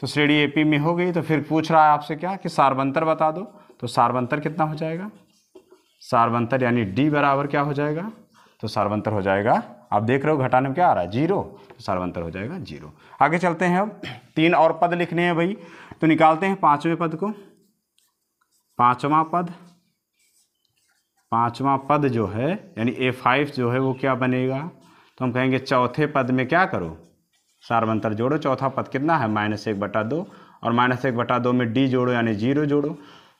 तो श्रेणी ए पी में हो गई तो फिर पूछ रहा है आपसे क्या कि सार्वंतर बता दो तो सार्वंतर कितना हो जाएगा सार्वंतर यानी डी बराबर क्या हो जाएगा तो सर्वांतर हो जाएगा आप देख रहे हो घटाने में क्या आ रहा है जीरो तो सर्वांतर हो जाएगा जीरो आगे चलते हैं अब तीन और पद लिखने हैं भाई तो निकालते हैं पाँचवें पद को पाँचवा पद पाँचवा पद जो है यानी ए फाइव जो है वो क्या बनेगा तो हम कहेंगे चौथे पद में क्या करो सार्वंतर जोड़ो चौथा पद कितना है माइनस एक बटा दो और माइनस एक बटा दो में डी जोड़ो यानी जीरो जोड़ो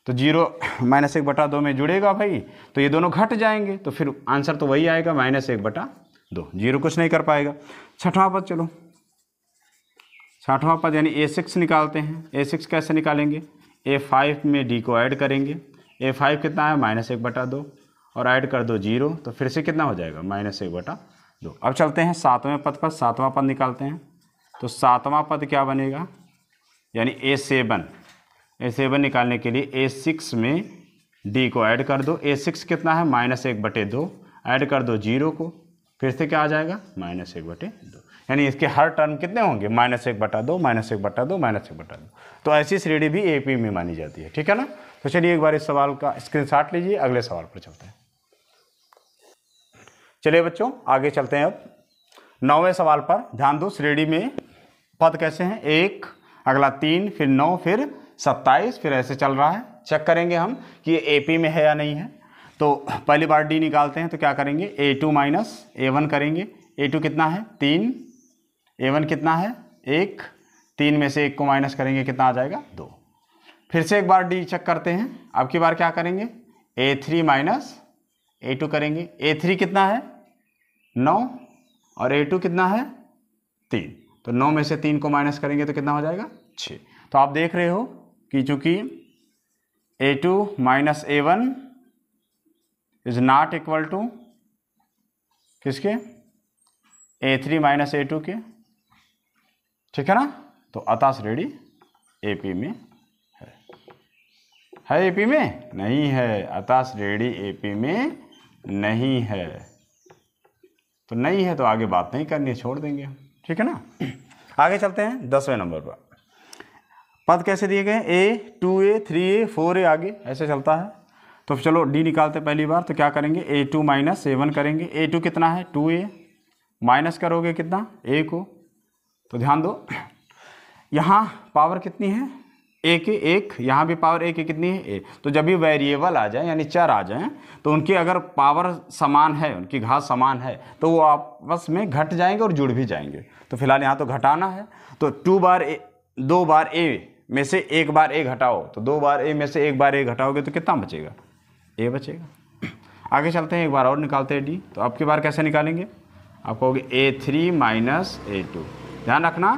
तो जीरो माइनस एक बटा दो में जुड़ेगा भाई तो ये दोनों घट जाएंगे तो फिर आंसर तो वही आएगा माइनस एक बटा दो जीरो कुछ नहीं कर पाएगा छठवां पद चलो छठवां पद यानी ए सिक्स निकालते हैं ए सिक्स कैसे निकालेंगे ए फाइव में डी को ऐड करेंगे ए फाइव कितना है माइनस एक बटा दो और ऐड कर दो जीरो तो फिर से कितना हो जाएगा माइनस एक बटा दो अब चलते हैं सातवें पद पर सातवां पद निकालते हैं तो सातवां पद क्या बनेगा यानी ए सेवन ए सेवन निकालने के लिए ए सिक्स में डी को ऐड कर दो ए सिक्स कितना है माइनस एक बटे दो ऐड कर दो जीरो को फिर से क्या आ जाएगा माइनस एक बटे दो यानी इसके हर टर्म कितने होंगे माइनस एक बटा दो माइनस एक बटा दो माइनस एक बटा दो तो ऐसी श्रेणी भी ए पी में मानी जाती है ठीक है ना तो चलिए एक बार इस सवाल का स्क्रीनशॉट लीजिए अगले सवाल पर चलते हैं चलिए बच्चों आगे चलते हैं अब नौवें सवाल पर ध्यान दो श्रेणी में पद कैसे हैं एक अगला तीन फिर नौ फिर सत्ताईस फिर ऐसे चल रहा है चेक करेंगे हम कि ये ए में है या नहीं है तो पहली बार डी निकालते हैं तो क्या करेंगे ए टू माइनस ए वन करेंगे ए टू कितना है तीन ए वन कितना है एक तीन में से एक को माइनस करेंगे कितना आ जाएगा दो फिर से एक बार डी चेक करते हैं अब की बार क्या करेंगे ए थ्री माइनस ए टू करेंगे ए थ्री कितना है नौ और ए टू कितना है तीन तो नौ में से तीन को माइनस करेंगे तो कितना हो जाएगा छः तो आप देख रहे हो कि चूंकि ए two minus A one is not equal to किसके a three minus A two के ठीक है ना तो अतः श्रेणी एपी में है है एपी में नहीं है अतः श्रेणी एपी में नहीं है तो नहीं है तो आगे बात नहीं करनी है छोड़ देंगे ठीक है ना आगे चलते हैं दसवें नंबर पर पद कैसे दिए गए a two A three a four a आगे ऐसे चलता है तो चलो डी निकालते पहली बार तो क्या करेंगे ए टू माइनस ए वन करेंगे ए टू कितना है टू ए माइनस करोगे कितना ए को तो ध्यान दो यहाँ पावर कितनी है ए के एक यहाँ भी पावर ए के कितनी है ए तो जब भी वेरिएबल आ जाए यानी चार आ जाए तो उनकी अगर पावर समान है उनकी घास समान है तो वो आपस में घट जाएंगे और जुड़ भी जाएंगे तो फिलहाल यहाँ तो घटाना है तो टू बार ए दो बार ए में से एक बार ए घटाओ तो दो बार ए में से एक बार ए घटाओगे तो कितना बचेगा ए बचेगा आगे चलते हैं एक बार और निकालते हैं डी तो आपके बार कैसे निकालेंगे आप कहोगे a three minus A two ध्यान रखना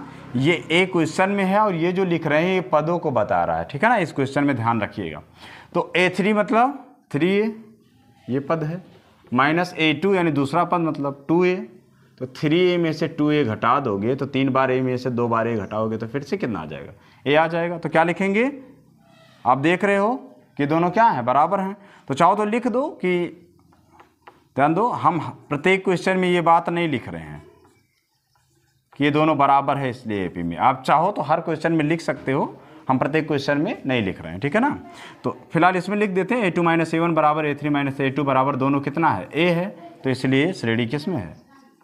ये ए क्वेश्चन में है और ये जो लिख रहे हैं ये पदों को बता रहा है ठीक है ना इस क्वेश्चन में ध्यान रखिएगा तो ए थ्री मतलब थ्री ए ये पद है माइनस ए टू यानी दूसरा पद मतलब टू ए तो थ्री ए में से टू ए घटा दोगे तो तीन बार ए में से दो बार ए घटाओगे तो फिर से कितना आ जाएगा ए आ जाएगा तो क्या लिखेंगे आप देख रहे हो कि दोनों क्या हैं बराबर हैं तो चाहो तो लिख दो कि ध्यान दो हम प्रत्येक क्वेश्चन में ये बात नहीं लिख रहे हैं कि ये दोनों बराबर है इसलिए पी में आप चाहो तो हर क्वेश्चन में लिख सकते हो हम प्रत्येक क्वेश्चन में नहीं लिख रहे हैं ठीक है ना तो फिलहाल इसमें लिख देते हैं a two minus A one बराबर a three minus A two बराबर दोनों कितना है ए है तो इसलिए श्रेणी किस में है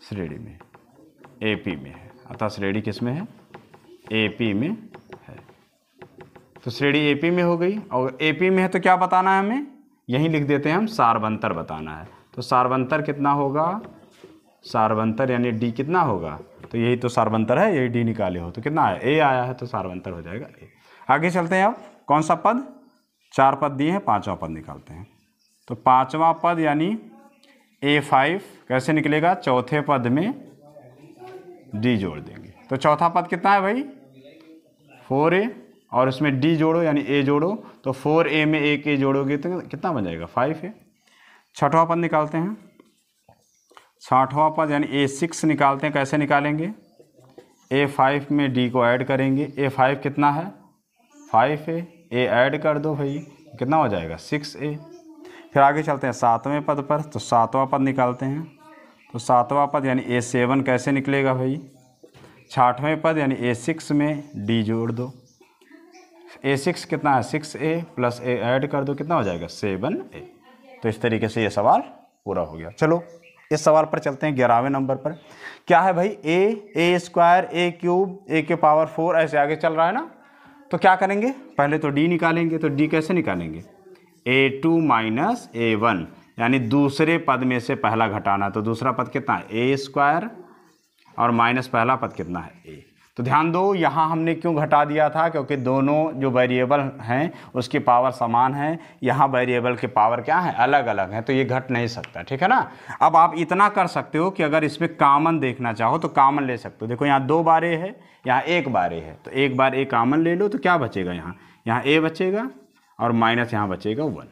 श्रेणी में ए पी में है अर्थात श्रेणी किस में है ए पी में तो श्रेणी एपी में हो गई और एपी में है तो क्या बताना है हमें यहीं लिख देते हैं हम सार्वंतर बताना है तो सार्वंतर कितना होगा सार्वंतर यानी डी कितना होगा तो यही तो सार्वंतर है यही डी निकाले हो तो कितना आया ए आया है तो सार्वंतर हो जाएगा ए आगे चलते हैं अब कौन सा पद चार पद दिए हैं पाँचवा पद निकालते हैं तो पाँचवा पद यानी ए फाइव कैसे निकलेगा चौथे पद में डी जोड़ देंगे तो चौथा पद कितना है भाई फोर ए और इसमें डी जोड़ो यानी ए जोड़ो तो फोर ए में एक ए जोड़ोगे तो कितना बन जाएगा फाइव ए छठवां पद निकालते हैं छठवां पद यानी ए सिक्स निकालते हैं कैसे निकालेंगे ए फाइव में डी को ऐड करेंगे ए फाइव कितना है फाइव ए ए ऐड कर दो भाई कितना हो जाएगा सिक्स ए फिर आगे चलते हैं सातवें पद पर तो सातवां पद निकालते हैं तो सातवां पद यानी ए सेवन कैसे निकलेगा भाई छठवें पद यानी ए सिक्स में डी जोड़ दो ए सिक्स कितना है six a plus a add कर दो कितना हो जाएगा सेवन ए तो इस तरीके से ये सवाल पूरा हो गया चलो इस सवाल पर चलते हैं ग्यारहवें नंबर पर क्या है भाई ए ए स्क्वायर ए क्यूब ए के पावर फोर ऐसे आगे चल रहा है ना तो क्या करेंगे पहले तो डी निकालेंगे तो डी कैसे निकालेंगे ए टू माइनस ए वन यानी दूसरे पद में से पहला घटाना तो दूसरा पद कितना है ए स्क्वायर और माइनस पहला पद कितना है ए तो ध्यान दो यहाँ हमने क्यों घटा दिया था क्योंकि दोनों जो वेरिएबल हैं उसकी पावर समान है यहाँ वेरिएबल के पावर क्या है अलग अलग हैं तो ये घट नहीं सकता ठीक है ना अब आप इतना कर सकते हो कि अगर इसमें कामन देखना चाहो तो कामन ले सकते हो देखो यहाँ दो बारे है यहाँ एक बारे है तो एक बार एक कामन ले लो तो क्या बचेगा यहाँ यहाँ ए बचेगा और माइनस यहाँ बचेगा वन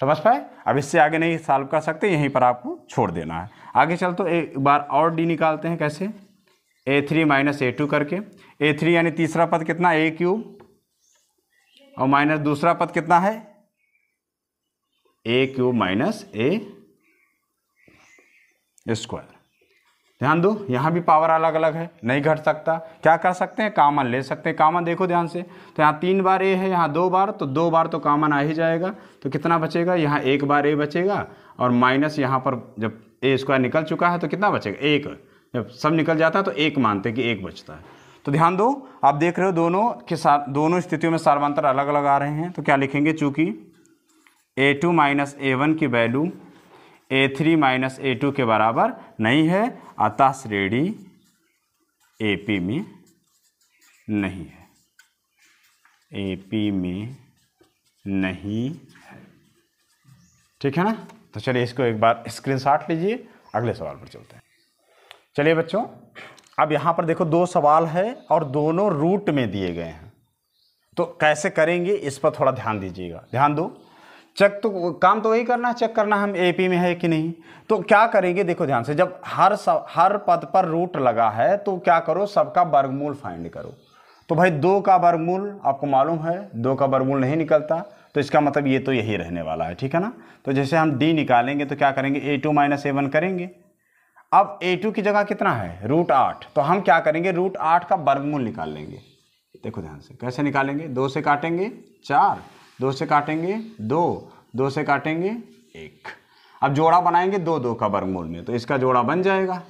समझ पाए अब इससे आगे नहीं सॉल्व कर सकते यहीं पर आपको छोड़ देना है आगे चल तो एक बार और डी निकालते हैं कैसे a three minus A two करके ए थ्री यानी तीसरा पद कितना ए क्यूब और माइनस दूसरा पद कितना है a cube minus a square ध्यान दो यहाँ भी पावर अलग अलग है नहीं घट सकता क्या कर सकते हैं कामन ले सकते हैं कामन देखो ध्यान से तो यहाँ तीन बार ए है यहाँ दो बार तो दो बार तो कामन आ ही जाएगा तो कितना बचेगा यहाँ एक बार ए बचेगा और माइनस यहाँ पर जब ए स्क्वायर निकल चुका है तो कितना बचेगा एक जब सब निकल जाता है तो एक मानते हैं कि एक बचता है तो ध्यान दो आप देख रहे हो दोनों के साथ दोनों स्थितियों में सार्वांतर अलग अलग आ रहे हैं तो क्या लिखेंगे चूंकि ए टू माइनस ए वन की वैल्यू ए थ्री माइनस ए टू के बराबर नहीं है अतः श्रेणी ए पी में नहीं है ए पी में नहीं है ठीक है ना तो चलिए इसको एक बार स्क्रीनशॉट लीजिए अगले सवाल पर चलते हैं चलिए बच्चों अब यहाँ पर देखो दो सवाल है और दोनों रूट में दिए गए हैं तो कैसे करेंगे इस पर थोड़ा ध्यान दीजिएगा ध्यान दो चेक तो काम तो वही करना है चेक करना हम एपी में है कि नहीं तो क्या करेंगे देखो ध्यान से जब हर सब हर पद पर रूट लगा है तो क्या करो सबका वर्गमूल फाइंड करो तो भाई दो का वर्गमूल आपको मालूम है दो का वर्गमूल नहीं निकलता तो इसका मतलब ये तो यही रहने वाला है ठीक है ना तो जैसे हम डी निकालेंगे तो क्या करेंगे ए टू माइनस करेंगे अब ए टू की जगह कितना है रूट आठ तो हम क्या करेंगे रूट आठ का वर्गमूल निकाल लेंगे देखो ध्यान से कैसे निकालेंगे दो से काटेंगे चार दो से काटेंगे दो दो से काटेंगे एक अब जोड़ा बनाएंगे दो दो का वर्गमूल में तो इसका जोड़ा बन जाएगा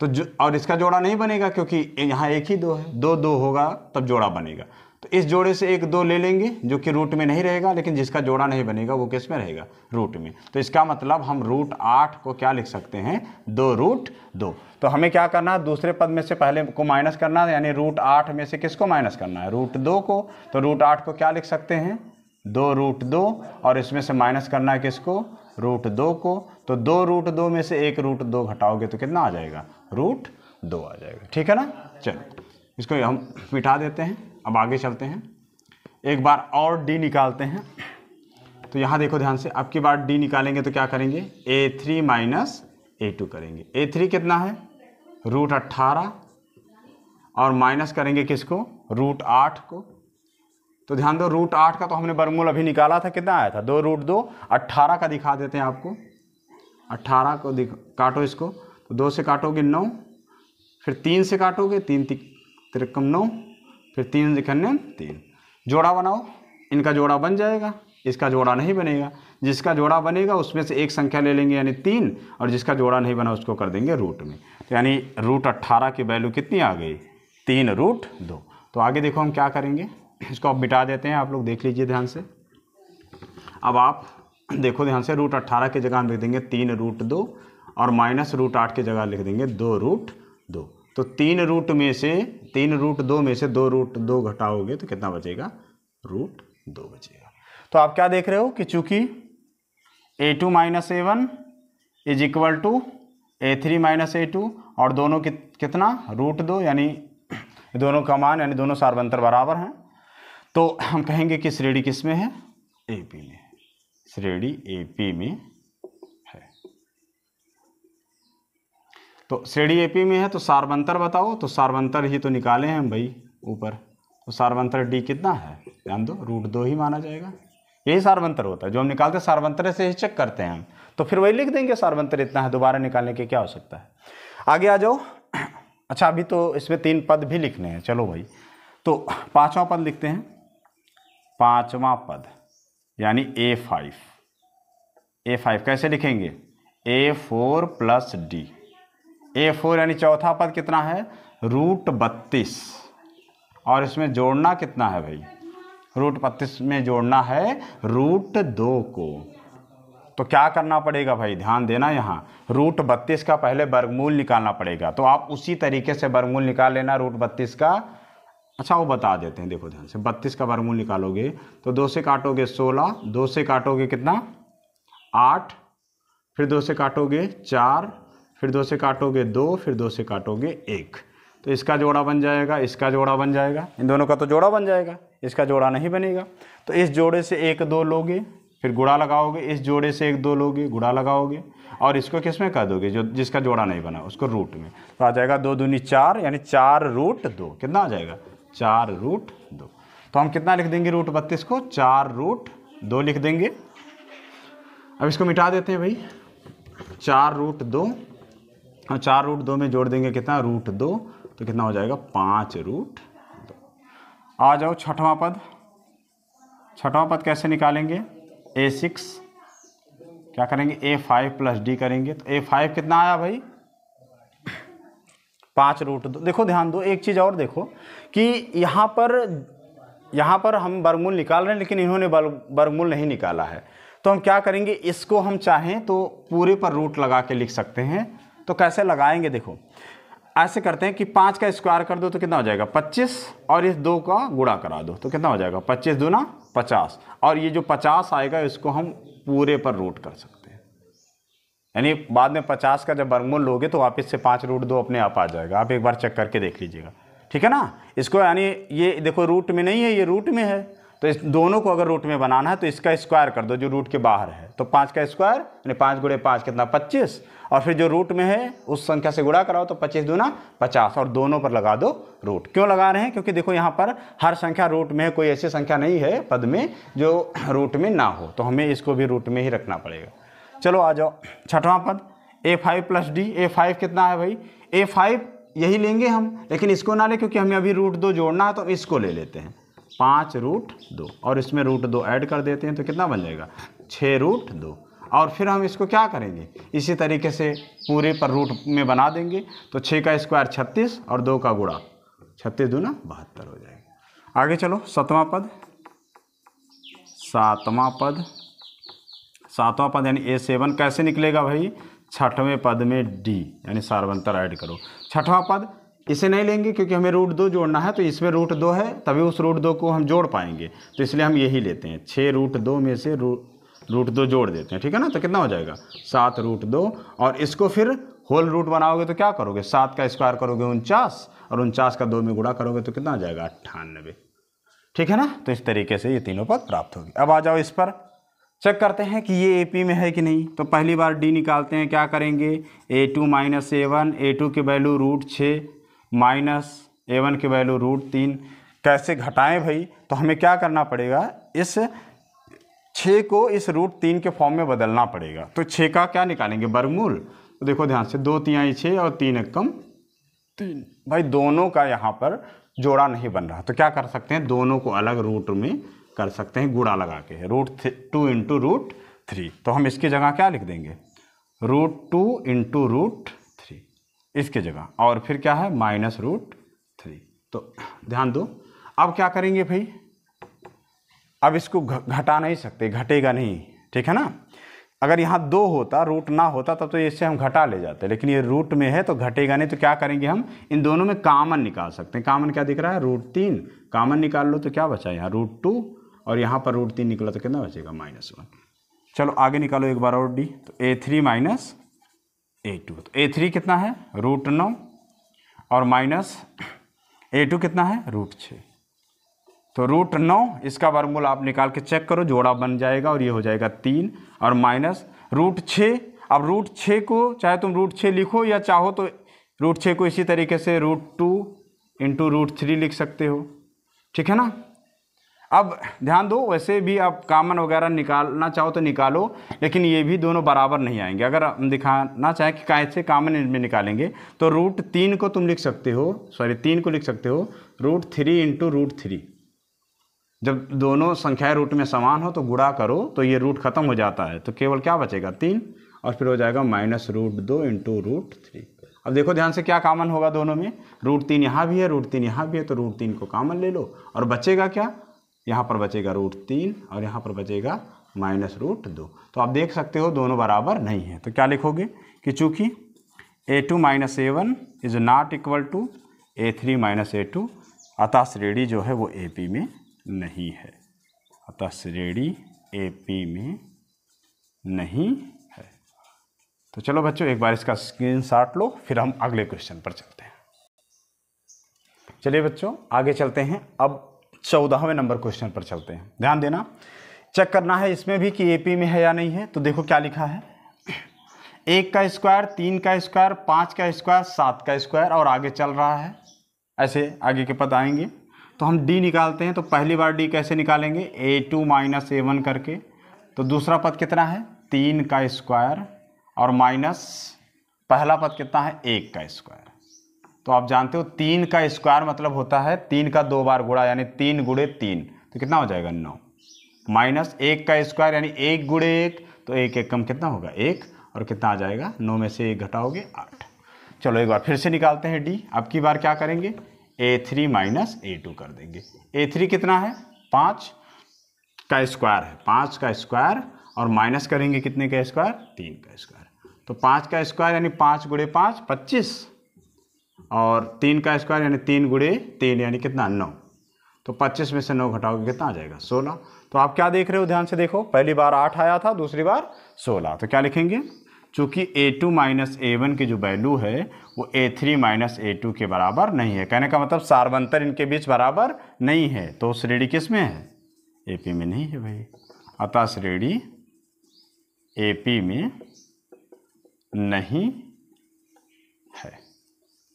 तो जो और इसका जोड़ा नहीं बनेगा क्योंकि यहाँ एक ही दो है दो दो होगा तब जोड़ा बनेगा तो इस जोड़े से एक दो ले लेंगे जो कि रूट में नहीं रहेगा लेकिन जिसका जोड़ा नहीं बनेगा वो किस में रहेगा रूट में तो इसका मतलब हम रूट आठ को क्या लिख सकते हैं दो रूट दो तो हमें क्या करना है दूसरे पद में से पहले को माइनस करना है यानी रूट आठ में से किसको माइनस करना है रूट दो को तो रूट आठ को क्या लिख सकते हैं दो रूट दो और इसमें से माइनस करना है किसको रूट दो को तो दो रूट दो में से एक रूट दो घटाओगे तो कितना आ जाएगा रूट दो आ जाएगा ठीक है ना चलो इसको हम मिटा देते हैं अब आगे चलते हैं एक बार और डी निकालते हैं तो यहाँ देखो ध्यान से अब की बार डी निकालेंगे तो क्या करेंगे ए थ्री माइनस ए टू करेंगे ए थ्री कितना है रूट अट्ठारह और माइनस करेंगे किसको रूट आठ को तो ध्यान दो रूट आठ का तो हमने बर्मूल अभी निकाला था कितना आया था दो रूट दो अट्ठारह का दिखा देते हैं आपको अट्ठारह को दिख काटो इसको तो दो से काटोगे नौ फिर तीन से काटोगे तीन तिरकम नौ फिर तीन दिखन्ने तीन जोड़ा बनाओ इनका जोड़ा बन जाएगा इसका जोड़ा नहीं बनेगा जिसका जोड़ा बनेगा उसमें से एक संख्या ले लेंगे यानी तीन और जिसका जोड़ा नहीं बना उसको कर देंगे रूट में तो यानी रूट अट्ठारह की वैल्यू कितनी आ गई तीन रूट दो तो आगे देखो हम क्या करेंगे इसको आप मिटा देते हैं आप लोग देख लीजिए ध्यान से अब आप देखो ध्यान से रूट अट्ठारह की जगह हम लिख देंगे तीन रूट दो और माइनस रूट आठ की जगह लिख देंगे दो रूट दो तो तीन रूट में से तीन रूट दो में से दो रूट दो घटाओगे तो कितना बचेगा रूट दो बचेगा तो आप क्या देख रहे हो कि चूंकि ए two minus A one is equal to A three minus A two और दोनों कि, कितना रूट दो यानी दोनों का मान यानी दोनों सार्वंतर बराबर हैं तो हम कहेंगे कि श्रेणी किस में है ए पी में श्रेणी ए पी में तो सीढ़ी एपी में है तो सार्वंतर बताओ तो सार्वंतर ही तो निकाले हैं हम भाई ऊपर तो सार्वंतर डी कितना है ध्यान दो रूट दो ही माना जाएगा यही सार्वंतर होता है जो हम निकालते हैं सार्वंतर से ही चेक करते हैं हम तो फिर वही लिख देंगे सार्वंतर इतना है दोबारा निकालने के क्या हो सकता है आगे आ जाओ अच्छा अभी तो इसमें तीन पद भी लिखने हैं चलो भाई तो पाँचवा पद लिखते हैं पाँचवा पद यानी ए फाइव ए फाइव कैसे लिखेंगे a four plus d a four यानी चौथा पद कितना है रूट बत्तीस और इसमें जोड़ना कितना है भाई रूट बत्तीस में जोड़ना है रूट दो को तो क्या करना पड़ेगा भाई ध्यान देना यहाँ रूट बत्तीस का पहले वर्गमूल निकालना पड़ेगा तो आप उसी तरीके से वर्गमूल निकाल लेना रूट बत्तीस का अच्छा वो बता देते हैं देखो ध्यान से बत्तीस का वर्गमूल निकालोगे तो दो से काटोगे सोलह दो से काटोगे कितना आठ फिर दो से काटोगे चार फिर दो से काटोगे दो फिर दो से काटोगे एक तो इसका जोड़ा बन जाएगा इसका जोड़ा बन जाएगा इन दोनों का तो जोड़ा बन जाएगा इसका जोड़ा नहीं बनेगा तो इस जोड़े से एक दो लोगे फिर गुड़ा लगाओगे इस जोड़े से एक दो लोगे गुड़ा लगाओगे और इसको किस में कह दोगे जो जिसका जोड़ा नहीं बना उसको रूट में तो आ जाएगा दो दूनी चार यानी चार रूट दो कितना आ जाएगा चार रूट दो तो हम कितना लिख देंगे रूट बत्तीस को चार रूट दो लिख देंगे अब इसको मिटा देते हैं भाई चार रूट दो हम हाँ, चार रूट दो में जोड़ देंगे कितना रूट दो तो कितना हो जाएगा पाँच रूट दो आ जाओ छठवां पद छठवां पद कैसे निकालेंगे ए सिक्स क्या करेंगे ए फाइव प्लस डी करेंगे तो ए फाइव कितना आया भाई पाँच रूट दो देखो ध्यान दो एक चीज़ और देखो कि यहाँ पर यहाँ पर हम बरमूल निकाल रहे हैं लेकिन इन्होंने बरमूल नहीं निकाला है तो हम क्या करेंगे इसको हम चाहें तो पूरे पर रूट लगा के लिख सकते हैं तो कैसे लगाएंगे देखो ऐसे करते हैं कि पाँच का स्क्वायर कर दो तो कितना हो जाएगा पच्चीस और इस दो का गुड़ा करा दो तो कितना हो जाएगा पच्चीस दूना पचास और ये जो पचास आएगा इसको हम पूरे पर रूट कर सकते हैं यानी बाद में पचास का जब वर्गमूल लोगे तो वापस से पाँच रूट दो अपने आप आ जाएगा आप एक बार चेक करके देख लीजिएगा ठीक है ना इसको यानी ये देखो रूट में नहीं है ये रूट में है तो इस दोनों को अगर रूट में बनाना है तो इसका स्क्वायर कर दो जो रूट के बाहर है तो पाँच का स्क्वायर यानी पाँच गुड़े पाँच कितना पच्चीस और फिर जो रूट में है उस संख्या से गुणा कराओ तो पच्चीस दूना पचास और दोनों पर लगा दो रूट क्यों लगा रहे हैं क्योंकि देखो यहाँ पर हर संख्या रूट में है कोई ऐसी संख्या नहीं है पद में जो रूट में ना हो तो हमें इसको भी रूट में ही रखना पड़ेगा चलो आ जाओ छठवां पद a five plus d a five कितना है भाई ए फाइव यही लेंगे हम लेकिन इसको ना ले क्योंकि हमें अभी रूट दो जोड़ना है तो इसको ले लेते हैं पाँच रूट दो और इसमें रूट दो ऐड कर देते हैं तो कितना बन जाएगा छः रूट दो और फिर हम इसको क्या करेंगे इसी तरीके से पूरे पर रूट में बना देंगे तो छः का स्क्वायर छत्तीस और दो का गुड़ा छत्तीस दूना बहत्तर हो जाएगा आगे चलो सतवां पद सातवां पद सातवां पद यानी ए सेवन कैसे निकलेगा भाई छठवें पद में डी यानी सार्वंतर ऐड करो छठवां पद इसे नहीं लेंगे क्योंकि हमें रूट दो जोड़ना है तो इसमें रूट दो है तभी उस रूट दो को हम जोड़ पाएंगे तो इसलिए हम यही लेते हैं छः रूट दो में से रूट रूट दो जोड़ देते हैं ठीक है ना तो कितना हो जाएगा सात रूट दो और इसको फिर होल रूट बनाओगे तो क्या करोगे सात का स्क्वायर करोगे उनचास और उनचास का दो में गुड़ा करोगे तो कितना हो जाएगा अट्ठानबे ठीक है ना तो इस तरीके से ये तीनों पद प्राप्त होगी अब आ जाओ इस पर चेक करते हैं कि ये ए पी में है कि नहीं तो पहली बार डी निकालते हैं क्या करेंगे ए टू माइनस ए वन ए टू की वैल्यू रूट छः माइनस ए वन की वैल्यू रूट तीन कैसे घटाएं भाई तो हमें क्या करना पड़ेगा इस छः को इस रूट तीन के फॉर्म में बदलना पड़ेगा तो छः का क्या निकालेंगे बरमूल तो देखो ध्यान से दो आई छः और तीन कम तीन भाई दोनों का यहाँ पर जोड़ा नहीं बन रहा तो क्या कर सकते हैं दोनों को अलग रूट में कर सकते हैं गुड़ा लगा के root two into root three तो हम इसकी जगह क्या लिख देंगे root two into root three इसकी जगह और फिर क्या है माइनस रूट थ्री तो ध्यान दो अब क्या करेंगे भाई अब इसको घटा नहीं सकते घटेगा नहीं ठीक है ना अगर यहाँ दो होता रूट ना होता तब तो इससे हम घटा ले जाते लेकिन ये रूट में है तो घटेगा नहीं तो क्या करेंगे हम इन दोनों में कामन निकाल सकते हैं कामन क्या दिख रहा है रूट तीन कामन निकाल लो तो क्या बचा यहाँ रूट टू और यहाँ पर रूट तीन निकला तो कितना बचेगा माइनस वन चलो आगे निकालो एक बार और डी तो a three minus A two तो ए थ्री कितना है रूट नौ और माइनस ए टू कितना है रूट छः तो रूट नौ इसका वर्गमूल आप निकाल के चेक करो जोड़ा बन जाएगा और ये हो जाएगा तीन और माइनस रूट छः अब रूट छः को चाहे तुम रूट छः लिखो या चाहो तो रूट छः को इसी तरीके से root two into root three लिख सकते हो ठीक है ना अब ध्यान दो वैसे भी आप कामन वगैरह निकालना चाहो तो निकालो लेकिन ये भी दोनों बराबर नहीं आएंगे अगर हम दिखाना चाहें कि कैसे कामन इनमें निकालेंगे तो रूट तीन को तुम लिख सकते हो सॉरी तीन को लिख सकते हो root three into root three जब दोनों संख्या रूट में समान हो तो गुड़ा करो तो ये रूट खत्म हो जाता है तो केवल क्या बचेगा तीन और फिर हो जाएगा माइनस रूट दो इंटू रूट थ्री अब देखो ध्यान से क्या कामन होगा दोनों में रूट तीन यहाँ भी है रूट तीन यहाँ भी है तो रूट तीन को कामन ले लो और बचेगा क्या यहाँ पर बचेगा रूट तीन और यहाँ पर बचेगा माइनस रूट दो तो आप देख सकते हो दोनों बराबर नहीं है तो क्या लिखोगे कि चूँकि ए two minus A one is not equal to A three minus A two अतः श्रेणी जो है वो ए पी में नहीं है अतः श्रेणी ए पी में नहीं है तो चलो बच्चों एक बार इसका स्क्रीन शॉट लो फिर हम अगले क्वेश्चन पर चलते हैं चलिए बच्चों आगे चलते हैं अब चौदहवें नंबर क्वेश्चन पर चलते हैं ध्यान देना चेक करना है इसमें भी कि एपी में है या नहीं है तो देखो क्या लिखा है एक का स्क्वायर तीन का स्क्वायर पाँच का स्क्वायर सात का स्क्वायर और आगे चल रहा है ऐसे आगे के पद आएंगे तो हम डी निकालते हैं तो पहली बार डी कैसे निकालेंगे ए टू माइनस ए वन करके तो दूसरा पद कितना है तीन का स्क्वायर और माइनस पहला पद कितना है एक का स्क्वायर तो आप जानते हो तीन का स्क्वायर मतलब होता है तीन का दो बार गुड़ा यानी तीन गुड़े तीन तो कितना हो जाएगा नौ माइनस एक का स्क्वायर यानी एक गुड़े एक तो एक एक कम कितना होगा एक और कितना आ जाएगा नौ में से एक घटाओगे आठ चलो एक बार फिर से निकालते हैं डी अब की बार क्या करेंगे ए थ्री माइनस ए टू कर देंगे ए थ्री कितना है पाँच का स्क्वायर है पाँच का स्क्वायर और माइनस करेंगे कितने का स्क्वायर तीन का स्क्वायर तो पाँच का स्क्वायर यानी पाँच गुड़े पाँच पच्चीस और तीन का स्क्वायर यानी तीन गुड़े तीन यानी कितना नौ तो पच्चीस में से नौ घटाओगे कितना आ जाएगा सोलह तो आप क्या देख रहे हो ध्यान से देखो पहली बार आठ आया था दूसरी बार सोलह तो क्या लिखेंगे चूँकि ए टू माइनस ए वन की जो वैल्यू है वो a three minus A two के बराबर नहीं है कहने का मतलब सार्वंतर इनके बीच बराबर नहीं है तो श्रेणी किस में है ए पी में नहीं है भाई अतः श्रेणी ए पी में नहीं है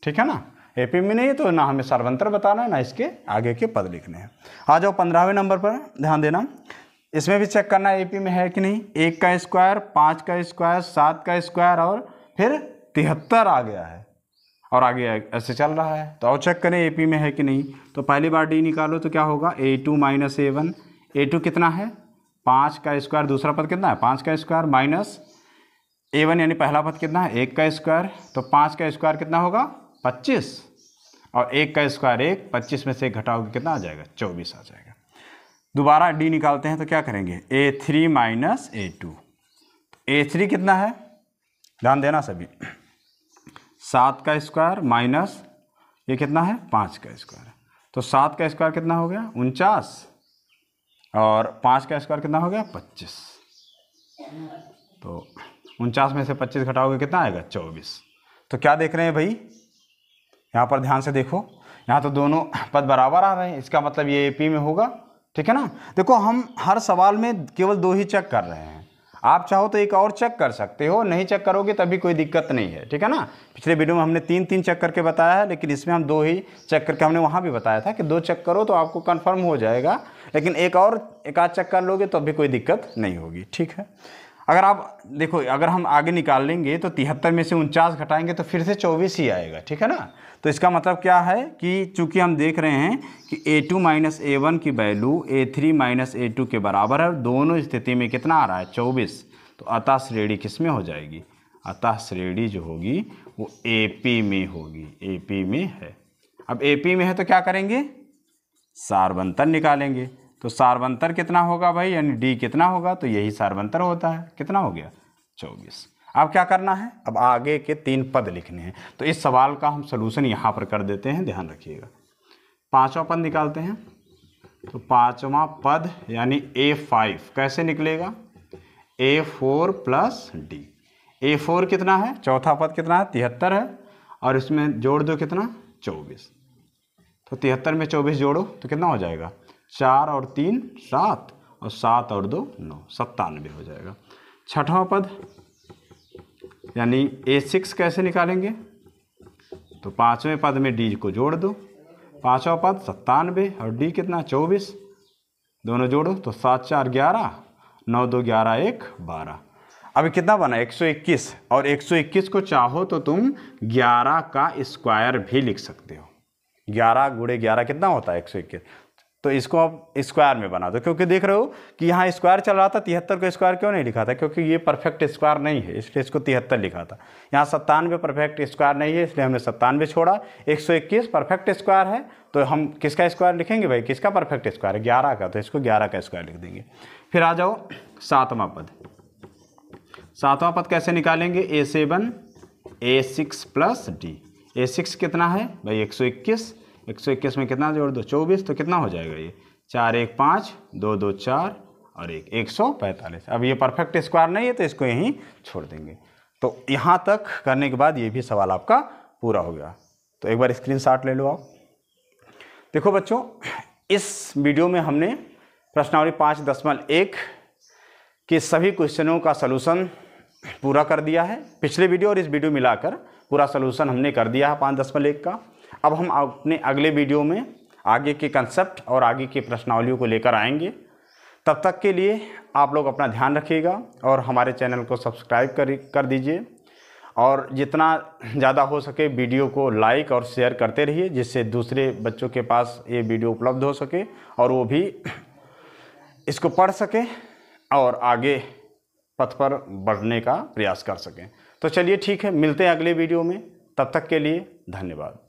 ठीक है ना ए पी में नहीं है तो ना हमें सार्वंतर बताना है ना इसके आगे के पद लिखने हैं आ जाओ पंद्रहवें नंबर पर ध्यान देना इसमें भी चेक करना एपी में है कि नहीं एक का स्क्वायर पाँच का स्क्वायर सात का स्क्वायर और फिर तिहत्तर आ गया है और आगे ऐसे चल रहा है तो और चेक करें ए में है कि नहीं तो पहली बार डी निकालो तो क्या होगा a two minus A one A two कितना है पाँच का स्क्वायर दूसरा पद कितना है पाँच का स्क्वायर माइनस ए वन यानी पहला पद कितना है एक का स्क्वायर तो पाँच का स्क्वायर कितना होगा पच्चीस और एक का स्क्वायर एक पच्चीस में से घटाओगे कितना आ जाएगा चौबीस आ जाएगा दोबारा डी निकालते हैं तो क्या करेंगे ए थ्री माइनस ए टू ए थ्री कितना है ध्यान देना सभी सात का स्क्वायर माइनस ये कितना है पाँच का स्क्वायर तो सात का स्क्वायर कितना हो गया उनचास और पाँच का स्क्वायर कितना हो गया पच्चीस तो उनचास में से पच्चीस घटाओगे कितना आएगा चौबीस तो क्या देख रहे हैं भाई यहाँ पर ध्यान से देखो यहाँ तो दोनों पद बराबर आ रहे हैं इसका मतलब ये ए पी में होगा ठीक है ना देखो हम हर सवाल में केवल दो ही चेक कर रहे हैं आप चाहो तो एक और चेक कर सकते हो नहीं चेक करोगे तभी कोई दिक्कत नहीं है ठीक है ना पिछले वीडियो में हमने तीन तीन चेक करके बताया है लेकिन इसमें हम दो ही चेक करके हमने वहाँ भी बताया था कि दो चेक करो तो आपको कन्फर्म हो जाएगा लेकिन एक और एक आध चेक कर लोगे तो अभी कोई दिक्कत नहीं होगी ठीक है अगर आप देखो अगर हम आगे निकाल लेंगे तो तिहत्तर में से उनचास घटाएंगे तो फिर से चौबीस ही आएगा ठीक है ना तो इसका मतलब क्या है कि चूंकि हम देख रहे हैं कि a two minus A one की वैल्यू ए थ्री माइनस ए टू के बराबर है दोनों स्थिति में कितना आ रहा है चौबीस तो अतः श्रेणी किस में हो जाएगी अतः श्रेणी जो होगी वो पी में होगी पी में है अब पी में है तो क्या करेंगे सार्वंतर निकालेंगे तो सार्वंतर कितना होगा भाई यानी डी कितना होगा तो यही सार्वंतर होता है कितना हो गया चौबीस अब क्या करना है अब आगे के तीन पद लिखने हैं तो इस सवाल का हम सलूशन यहाँ पर कर देते हैं ध्यान रखिएगा पाँचवा पद निकालते हैं तो पाँचवा पद यानी ए फाइव कैसे निकलेगा a four plus d a four कितना है चौथा पद कितना है तिहत्तर है और इसमें जोड़ दो कितना चौबीस तो तिहत्तर में चौबीस जोड़ो तो कितना हो जाएगा चार और तीन सात और सात और दो नौ सत्तानवे हो जाएगा छठवा पद यानी ए सिक्स कैसे निकालेंगे तो पाँचवें पद में डी को जोड़ दो पाँचवा पद सत्तानवे और डी कितना चौबीस दोनों जोड़ो तो सात चार ग्यारह नौ दो ग्यारह एक बारह अभी कितना बना एक सौ इक्कीस और एक सौ इक्कीस को चाहो तो तुम ग्यारह का स्क्वायर भी लिख सकते हो ग्यारह गुड़े ग्यारह कितना होता है एक सौ इक्कीस तो इसको आप स्क्वायर में बना दो क्योंकि देख रहे हो कि यहाँ स्क्वायर चल रहा था तिहत्तर को स्क्वायर क्यों नहीं लिखा था क्योंकि ये परफेक्ट स्क्वायर नहीं है इसलिए इसको तिहत्तर लिखा था यहाँ सत्तानवे परफेक्ट स्क्वायर नहीं है इसलिए हमने सत्तानवे छोड़ा एक परफेक्ट स्क्वायर है तो हम किसका स्क्वायर लिखेंगे भाई किसका परफेक्ट स्क्वायर है ग्यारह का तो इसको ग्यारह का स्क्वायर लिख देंगे फिर आ जाओ सातवां पद सातवां पद कैसे निकालेंगे a seven a six plus d a six कितना है भाई एक सौ इक्कीस एक सौ इक्कीस में कितना जोड़ दो चौबीस तो कितना हो जाएगा ये चार एक पाँच दो दो चार और एक एक सौ पैंतालीस अब ये परफेक्ट स्क्वायर नहीं है तो इसको यहीं छोड़ देंगे तो यहाँ तक करने के बाद ये भी सवाल आपका पूरा हो गया तो एक बार स्क्रीन ले लो आप देखो बच्चों इस वीडियो में हमने प्रश्नावली पाँच दशमलव एक के सभी क्वेश्चनों का सलूशन पूरा कर दिया है पिछले वीडियो और इस वीडियो मिलाकर पूरा सलूशन हमने कर दिया है पाँच दशमलव एक का अब हम अपने अगले वीडियो में आगे के कंसेप्ट और आगे की प्रश्नावलियों को लेकर आएंगे तब तक के लिए आप लोग अपना ध्यान रखिएगा और हमारे चैनल को सब्सक्राइब कर कर दीजिए और जितना ज़्यादा हो सके वीडियो को लाइक और शेयर करते रहिए जिससे दूसरे बच्चों के पास ये वीडियो उपलब्ध हो सके और वो भी इसको पढ़ सकें और आगे पथ पर बढ़ने का प्रयास कर सकें तो चलिए ठीक है मिलते हैं अगले वीडियो में तब तक के लिए धन्यवाद